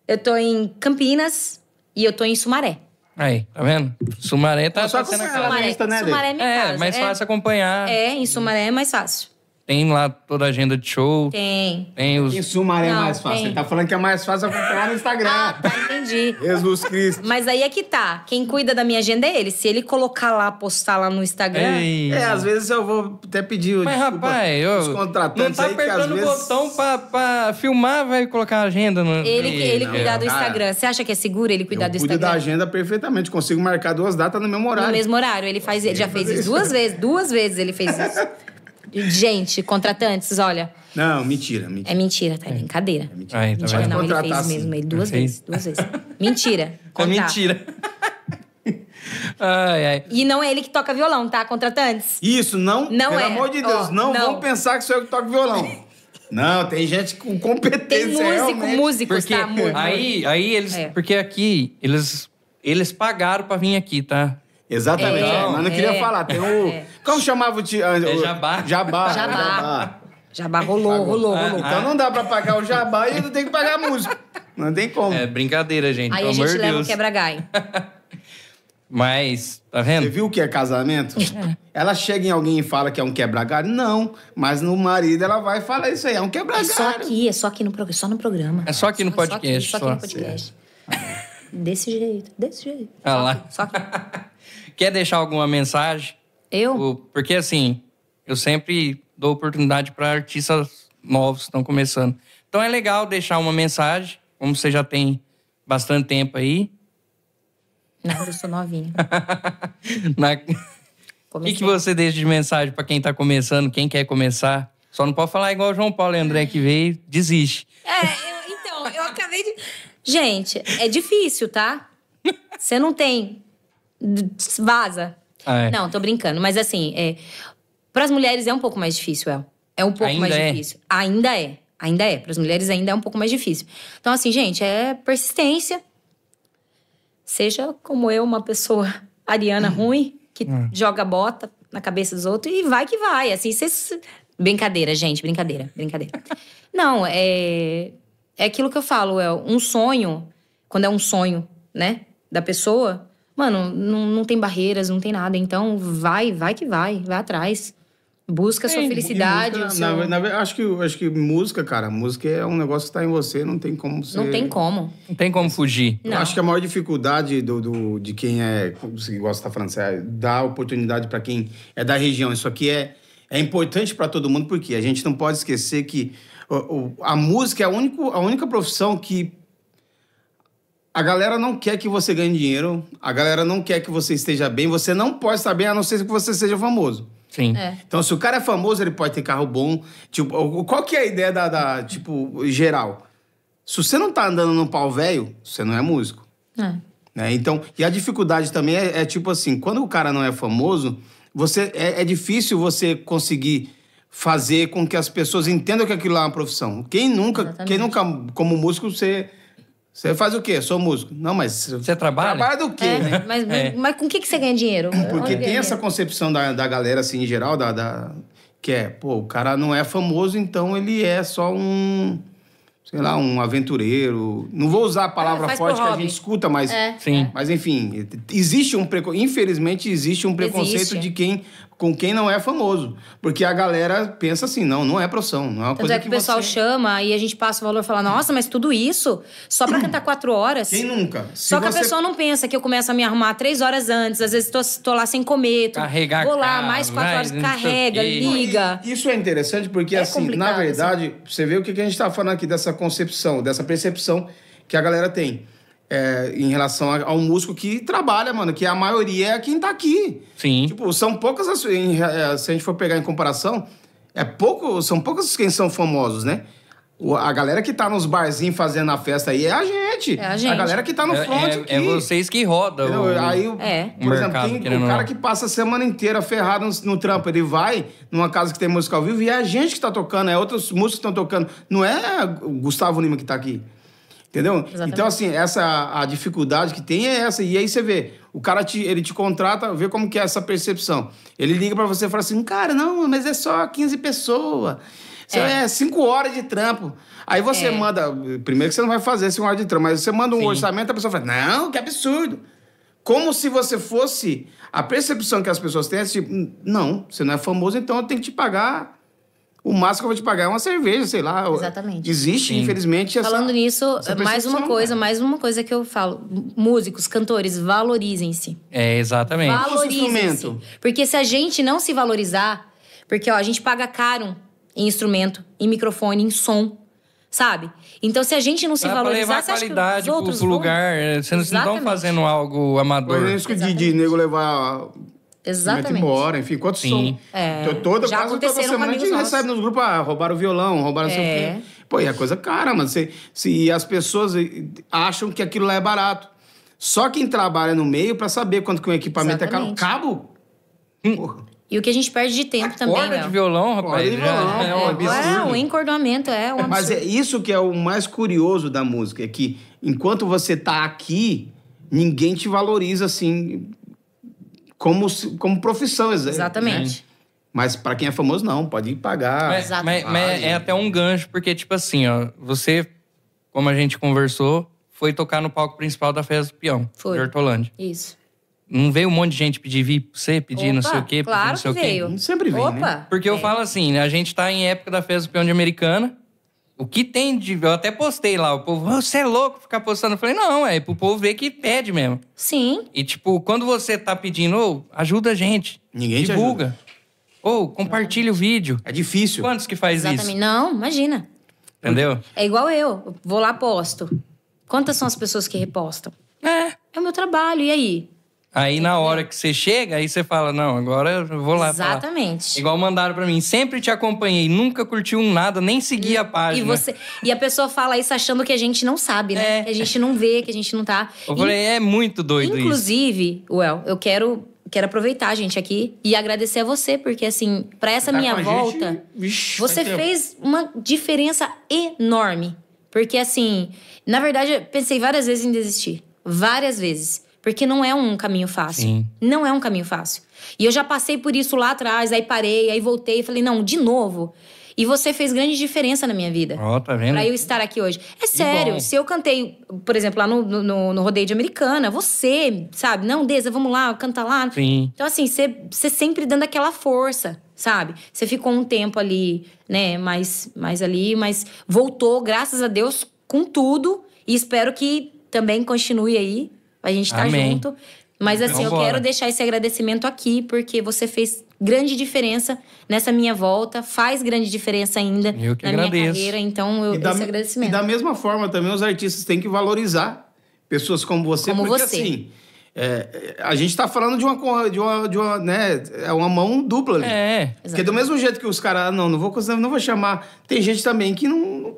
eu tô em Campinas e eu tô em Sumaré. Aí, tá vendo? Sumaré tá, tá sendo aquela... lista, né, né Sumaré é é, mais é. fácil acompanhar. É, em Sumaré é mais fácil. Tem lá toda a agenda de show. Tem. Tem os. Em suma, é mais fácil. tem. Ele tá falando que é mais fácil acompanhar no Instagram. Ah, tá, entendi. Jesus Cristo. Mas aí é que tá. Quem cuida da minha agenda é ele. Se ele colocar lá, postar lá no Instagram. Ei. É, às vezes eu vou até pedir Mas, desculpa, rapaz, eu- os não tá aí que às apertando o vezes... botão pra, pra filmar, vai colocar a agenda no. Ele, ele não, cuidar do cara. Instagram. Você acha que é seguro ele cuidar eu do cuido Instagram? da agenda perfeitamente. Consigo marcar duas datas no mesmo horário. No mesmo horário. Ele faz, ele já fez isso duas vezes. Duas vezes ele fez isso. Gente, contratantes, olha. Não, mentira, mentira. É mentira, tá? É brincadeira. É mentira. Ah, então mentira não, ele fez assim. mesmo, ele duas vezes, duas vezes. Mentira. Contar. É mentira. Ai, ai. E não é ele que toca violão, tá? Contratantes. Isso, não. não pelo é. amor de Deus, oh, não, não vão pensar que sou eu que toco violão. Não, tem gente com competência. Tem músico, músicos, tá, porque tá? Músico. Aí, aí eles. É. Porque aqui, eles, eles pagaram pra vir aqui, tá? Exatamente. É, mas não queria é, falar. Tem o. É. Como chamava o. tio ah, é o jabá. Jabá. É jabá. Jabá, jabá rolou, Pagou. rolou, rolou. Ah, então não dá pra pagar o jabá e não tem que pagar a música. Não tem como. É brincadeira, gente. Aí a gente leva um o quebra-gai. Mas, tá vendo? Você viu o que é casamento? ela chega em alguém e fala que é um quebra-galho? Não, mas no marido ela vai falar isso aí, é um quebra-galho. É só aqui, é só aqui no, só no programa. É só aqui no podcast. Só, aqui, só no podcast. Desse jeito, desse jeito. Ah lá. Só aqui. Quer deixar alguma mensagem? Eu? Porque assim, eu sempre dou oportunidade para artistas novos que estão começando. Então é legal deixar uma mensagem, como você já tem bastante tempo aí. Não, eu sou novinha. Na... O que, que você deixa de mensagem para quem está começando, quem quer começar? Só não pode falar igual o João Paulo e André que veio, desiste. É, eu, então, eu acabei de. Gente, é difícil, tá? Você não tem vaza. Ah, é. Não, tô brincando. Mas assim, é, para as mulheres é um pouco mais difícil, El. É. é um pouco ainda mais é. difícil. Ainda é. Ainda é. Para as mulheres ainda é um pouco mais difícil. Então, assim, gente, é persistência. Seja como eu, uma pessoa ariana hum. ruim, que hum. joga bota na cabeça dos outros e vai que vai. Assim, vocês. Brincadeira, gente, brincadeira, brincadeira. Não, é. É aquilo que eu falo, é um sonho, quando é um sonho, né, da pessoa, mano, não, não tem barreiras, não tem nada. Então, vai, vai que vai, vai atrás. Busca a sua felicidade. Música, seu... na, na, acho, que, acho que música, cara, música é um negócio que tá em você, não tem como Não tem como. Não tem como fugir. Não. Eu acho que a maior dificuldade do, do de quem é, se gosta da França, é dar oportunidade para quem é da região. Isso aqui é, é importante para todo mundo, porque a gente não pode esquecer que a música é a, único, a única profissão que a galera não quer que você ganhe dinheiro, a galera não quer que você esteja bem, você não pode estar bem a não ser que você seja famoso. Sim. É. Então, se o cara é famoso, ele pode ter carro bom. Tipo, qual que é a ideia da, da tipo, geral? Se você não tá andando num pau velho, você não é músico. É. Né? Então, e a dificuldade também é, é, tipo assim, quando o cara não é famoso, você é, é difícil você conseguir fazer com que as pessoas entendam que aquilo lá é uma profissão. Quem nunca, Exatamente. quem nunca como músico, você você faz o quê? Sou músico. Não, mas. Você trabalha? Trabalha do quê, é, né? Mas, é. mas com o que, que você ganha dinheiro? Porque Onde tem essa concepção da, da galera, assim, em geral, da, da, que é, pô, o cara não é famoso, então ele é só um. Sei lá, um aventureiro. Não vou usar a palavra é, forte que hobby. a gente escuta, mas. É, Sim. É. Mas, enfim, existe um preconceito. Infelizmente, existe um preconceito existe. de quem com quem não é famoso. Porque a galera pensa assim, não, não é profissão, não é uma Tanto coisa é que, que o pessoal você... chama e a gente passa o valor e fala, nossa, mas tudo isso só para cantar quatro horas? Quem nunca? Se só que você... a pessoa não pensa que eu começo a me arrumar três horas antes, às vezes tô, tô lá sem comer, tô, Carregar vou lá mais quatro horas, carrega, liga. Isso é interessante porque, é assim, na assim. verdade, assim. você vê o que a gente tá falando aqui dessa concepção, dessa percepção que a galera tem é, em relação a, ao músico que trabalha, mano, que a maioria é quem tá aqui. Sim. Tipo, são poucas as, em, é, se a gente for pegar em comparação, é pouco, são poucos quem são famosos, né? A galera que tá nos barzinhos fazendo a festa aí é a gente. É a gente. A galera que tá no é, front é, é, é vocês que rodam. O, aí, é. por o exemplo, mercado, tem um né, cara que passa a semana inteira ferrado no, no, trampo. Ele vai numa casa que tem música ao vivo e é a gente que tá tocando, é outros músicos que estão tocando. Não é Gustavo Lima que tá aqui. Entendeu? Exatamente. Então, assim, essa a dificuldade que tem é essa. E aí você vê, o cara te, ele te contrata, vê como que é essa percepção. Ele liga para você e fala assim, cara, não, mas é só 15 pessoas. é. é cinco horas de trampo. Aí você é. manda. Primeiro que você não vai fazer cinco horas de trampo, mas você manda um Sim. orçamento, a pessoa fala, não, que absurdo. Como se você fosse. A percepção que as pessoas têm é tipo, não, você não é famoso, então eu tenho que te pagar o máximo que eu vou te pagar é uma cerveja, sei lá. Exatamente. Existe, Sim. infelizmente. Essa, Falando nisso, é mais uma né? coisa, mais uma coisa que eu falo. Músicos, cantores, valorizem-se. É, exatamente. Valorizem-se. Porque se a gente não se valorizar, porque ó, a gente paga caro em instrumento, em microfone, em som, sabe? Então, se a gente não se pra valorizar, levar qualidade você acha que os pro, pro lugar, vocês não estão fazendo algo amador. Mas é isso que o Didi Nego levar Exatamente. embora, enfim, quantos Sim. são? É. Então, toda, Já quase toda semana a gente nossos. recebe nos grupos, ah, roubaram o violão, roubaram é. seu filho. Pô, e a é coisa cara, mano. Se, se as pessoas eh, acham que aquilo lá é barato. Só quem trabalha no meio para saber quanto que um equipamento Exatamente. é caro. Cabo? E o que a gente perde de tempo a também, corda de violão, rapaz. Corda de violão, é, é um absurdo. É, o encordoamento é um absurdo. Mas é isso que é o mais curioso da música, é que enquanto você tá aqui, ninguém te valoriza assim como, como profissão. Né? Exatamente. Né? Mas para quem é famoso, não, pode ir pagar. Mas, mas, mas é até um gancho, porque, tipo assim, ó, você, como a gente conversou, foi tocar no palco principal da Festa do Peão, foi. de Hortolândia. Isso. Não veio um monte de gente pedir VIP pra você, pedir Opa, não sei o quê, claro pedir não sei que o quê. Veio. Sempre vem, né? Opa, né? Porque é. eu falo assim, né, a gente tá em época da Festa do Peão de Americana, o que tem de. Eu até postei lá, o povo, ah, você é louco ficar postando. Eu falei, não, é pro povo ver que pede mesmo. Sim. E, tipo, quando você tá pedindo, ô, ajuda a gente. Ninguém Divulga. Ou compartilha o vídeo. É difícil. Quantos que faz Exatamente. isso? Não, imagina. Entendeu? É igual eu. Vou lá, posto. Quantas são as pessoas que repostam? É. É o meu trabalho, e aí? Aí Entendeu? na hora que você chega, aí você fala, não, agora eu vou lá. Exatamente. Falar. Igual mandaram para mim, sempre te acompanhei, nunca curti um nada, nem segui a página. E, você, e a pessoa fala isso achando que a gente não sabe, né? É. Que a gente não vê, que a gente não tá. Eu e, falei, é muito doido inclusive, isso. Inclusive, well, eu quero quero aproveitar, gente, aqui e agradecer a você, porque, assim, para essa tá minha volta, gente... você fez tempo. uma diferença enorme. Porque, assim, na verdade, eu pensei várias vezes em desistir. Várias vezes. Porque não é um caminho fácil. Sim. Não é um caminho fácil. E eu já passei por isso lá atrás, aí parei, aí voltei e falei, não, de novo. E você fez grande diferença na minha vida. Ó, oh, tá vendo? Pra eu estar aqui hoje. É sério, se eu cantei, por exemplo, lá no, no, no rodeio de Americana, você, sabe? Não, Deza, vamos lá, canta lá. Sim. Então, assim, você sempre dando aquela força, sabe? Você ficou um tempo ali, né, mais, mais ali, mas voltou, graças a Deus, com tudo. E espero que também continue aí a gente tá Amém. junto. Mas então, assim, eu quero deixar esse agradecimento aqui, porque você fez grande diferença nessa minha volta, faz grande diferença ainda na agradeço. minha carreira. Então, eu, e da, esse agradecimento. E da mesma forma, também os artistas têm que valorizar pessoas como você, como porque você. assim. É, é a gente tá falando de uma, de uma, de uma, né, é uma mão dupla ali. É. Porque Exatamente. do mesmo jeito que os caras, ah, não, não vou, não vou chamar. Tem gente também que não,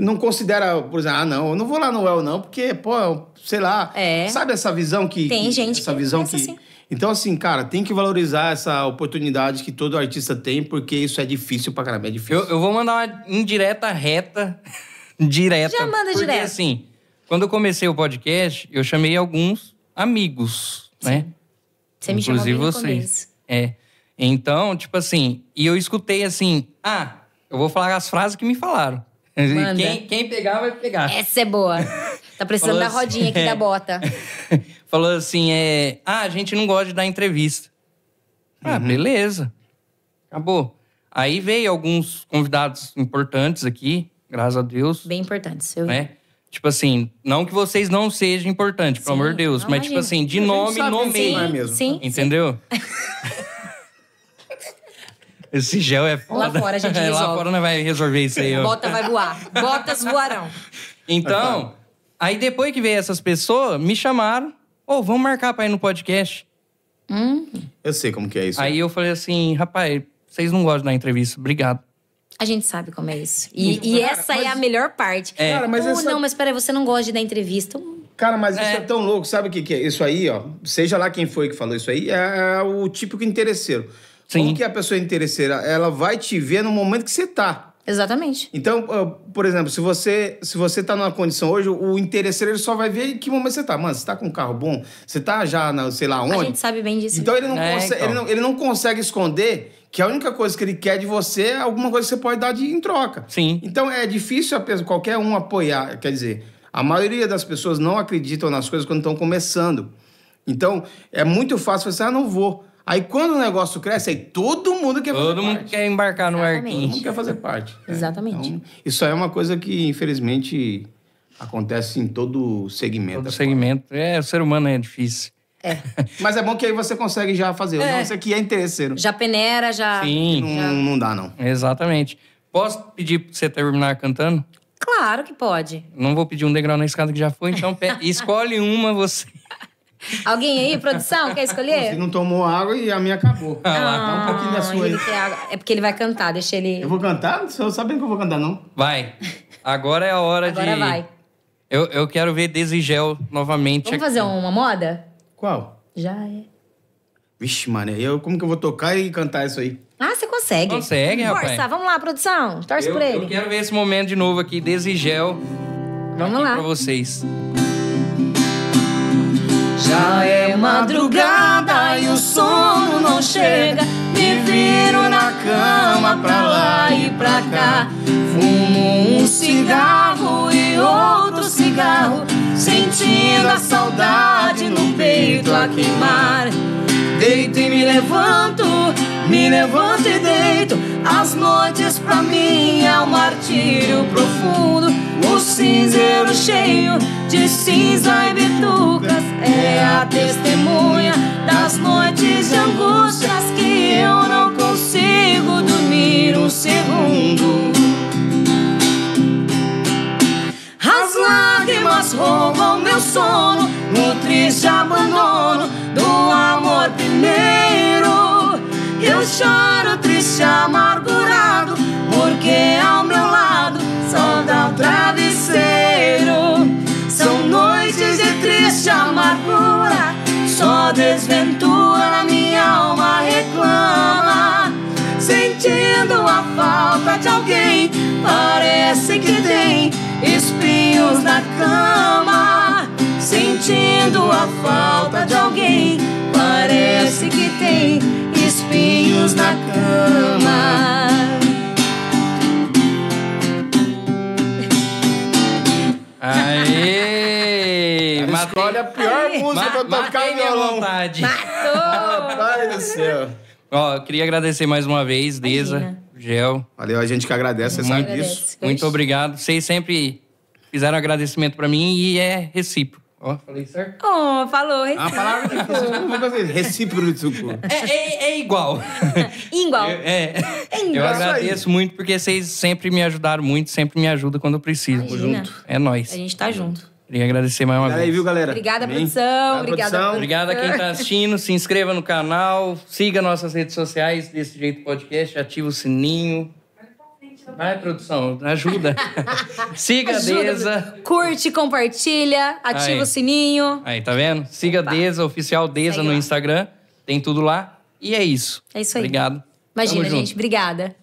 não considera, por exemplo, ah, não, eu não vou lá no UEL, não, porque, pô, sei lá. É. Sabe essa visão que. Tem gente essa que visão que. Assim. Então, assim, cara, tem que valorizar essa oportunidade que todo artista tem, porque isso é difícil pra caramba. É difícil. Eu, eu vou mandar uma indireta reta. direta. Já manda porque, direto. assim, quando eu comecei o podcast, eu chamei alguns amigos, Sim. né? Você Inclusive vocês. É. Então, tipo assim, e eu escutei assim, ah, eu vou falar as frases que me falaram. Quem, quem pegar, vai pegar. Essa é boa. Tá precisando da rodinha assim, aqui da é. bota. Falou assim: é, ah, a gente não gosta de dar entrevista. Ah, uhum. beleza. Acabou. Aí veio alguns convidados importantes aqui, graças a Deus. Bem importantes, né? Tipo assim, não que vocês não sejam importantes, pelo amor de Deus, mas tipo assim, de nome, nome. É, sim, é sim, Entendeu? Sim. Esse gel é foda. Lá fora a gente é, resolve. Lá fora não vai resolver isso aí. Bota vai voar. Botas voarão. Então, aí depois que veio essas pessoas, me chamaram. Ô, oh, vamos marcar pra ir no podcast. Hum. Eu sei como que é isso. Aí eu falei assim, rapaz, vocês não gostam da entrevista, obrigado. A gente sabe como é isso. E, e cara, essa mas... é a melhor parte. É. Cara, mas oh, essa... Não, mas peraí, você não gosta de dar entrevista. Cara, mas é. isso é tão louco, sabe o que, que é? Isso aí, ó, seja lá quem foi que falou isso aí, é, é o típico interesseiro. Sim. Como que a pessoa interesseira? Ela vai te ver no momento que você tá. Exatamente. Então, ah, por exemplo, se você se você tá numa condição hoje, o interesseiro só vai ver em que momento você tá. Mano, você tá com um carro bom? Você tá já na, sei lá onde? A gente sabe bem disso. Então ele não, é, consegue, então. Ele, não, ele não consegue esconder que a única coisa que ele quer de você é alguma coisa que você pode dar de, em troca. Sim. Então é difícil a pessoa, qualquer um apoiar. Quer dizer, a maioria das pessoas não acreditam nas coisas quando estão começando. Então, é muito fácil você, ah, não vou. Aí quando o negócio cresce, aí todo mundo quer fazer Todo parte. mundo quer embarcar no Exatamente. arquinho. Todo mundo quer fazer parte. né? Exatamente. Então, isso aí é uma coisa que, infelizmente, acontece em todo segmento. Todo segmento. É, o ser humano é difícil. É. Mas é bom que aí você consegue já fazer. É. Não, isso aqui é interesseiro. Já peneira, já. Sim, Não, não dá, não. exatamente. Posso pedir pra você terminar cantando? Claro que pode. Não vou pedir um degrau na escada que já foi, então pe- escolhe uma você. Alguém aí, produção, quer escolher? Você não tomou água e a minha acabou. Ah, tá ah dá um pouquinho da sua aí. É porque ele vai cantar, deixa ele. Eu vou cantar? Você sabe que eu vou cantar, não? Vai. Agora é a hora Agora de. Agora vai. Eu, eu quero ver Desigel novamente. Vamos aqui. fazer uma moda? Qual? Já é. Vixe, mano, eu, como que eu vou tocar e cantar isso aí? Ah, você consegue. Consegue, Força, rapaz. vamos lá, produção. Torce eu, por ele. Eu quero ver esse momento de novo aqui, Desigel. Vamos aqui lá. Pra vocês. Vamos lá. Já é madrugada e o sono não chega. Me viro na cama pra lá e pra cá. Fumo um cigarro e outro cigarro, sentindo a saudade no peito a queimar. Deito e me levanto me levanto e deito, as noites pra mim é um martírio profundo. O cinzeiro cheio de cinza e bitucas é a testemunha das noites de angústias que eu não consigo dormir um segundo. As lágrimas roubam meu sono, no triste abandono do amor primeiro. Eu choro triste, amargurado, porque ao meu lado só dá o travesseiro. São noites de triste amargura, só desventura na minha alma reclama. Sentindo a falta de alguém, parece que tem espinhos na cama. Sentindo a falta de alguém, parece que tem golfinhos na cama. Aê! escolhe a pior Aê. música Ma pra tocar no violão. Vontade. Matou! Pai do céu. Ó, eu queria agradecer mais uma vez, Deza, Imagina. Gel. Valeu, a gente que agradece, você sabe disso. Muito obrigado. Vocês sempre fizeram agradecimento para mim e é recíproco. Ó, oh, falei certo? Oh, falou. Recíproco. É a palavra que eu recíproco. É, é, é igual. igual. É, é. igual. Eu é agradeço muito porque vocês sempre me ajudaram muito, sempre me ajudam quando eu preciso. Imagina. junto. É nós. A gente tá junto. Queria agradecer mais uma vez. vez. Aí, viu, galera? Obrigada, Bem? produção. Obrigada, obrigada, produção. obrigada a quem tá assistindo. Se inscreva no canal, siga nossas redes sociais, desse jeito podcast, ativa o sininho. Vai, produção, ajuda. Siga ajuda, a Deza. Curte, compartilha, ativa Aí. o sininho. Aí, tá vendo? Siga Opa. Deza, oficial Deza Segue no lá. Instagram. Tem tudo lá. E é isso. É isso aí. Obrigado. Imagina, Tamo gente. Junto. Obrigada.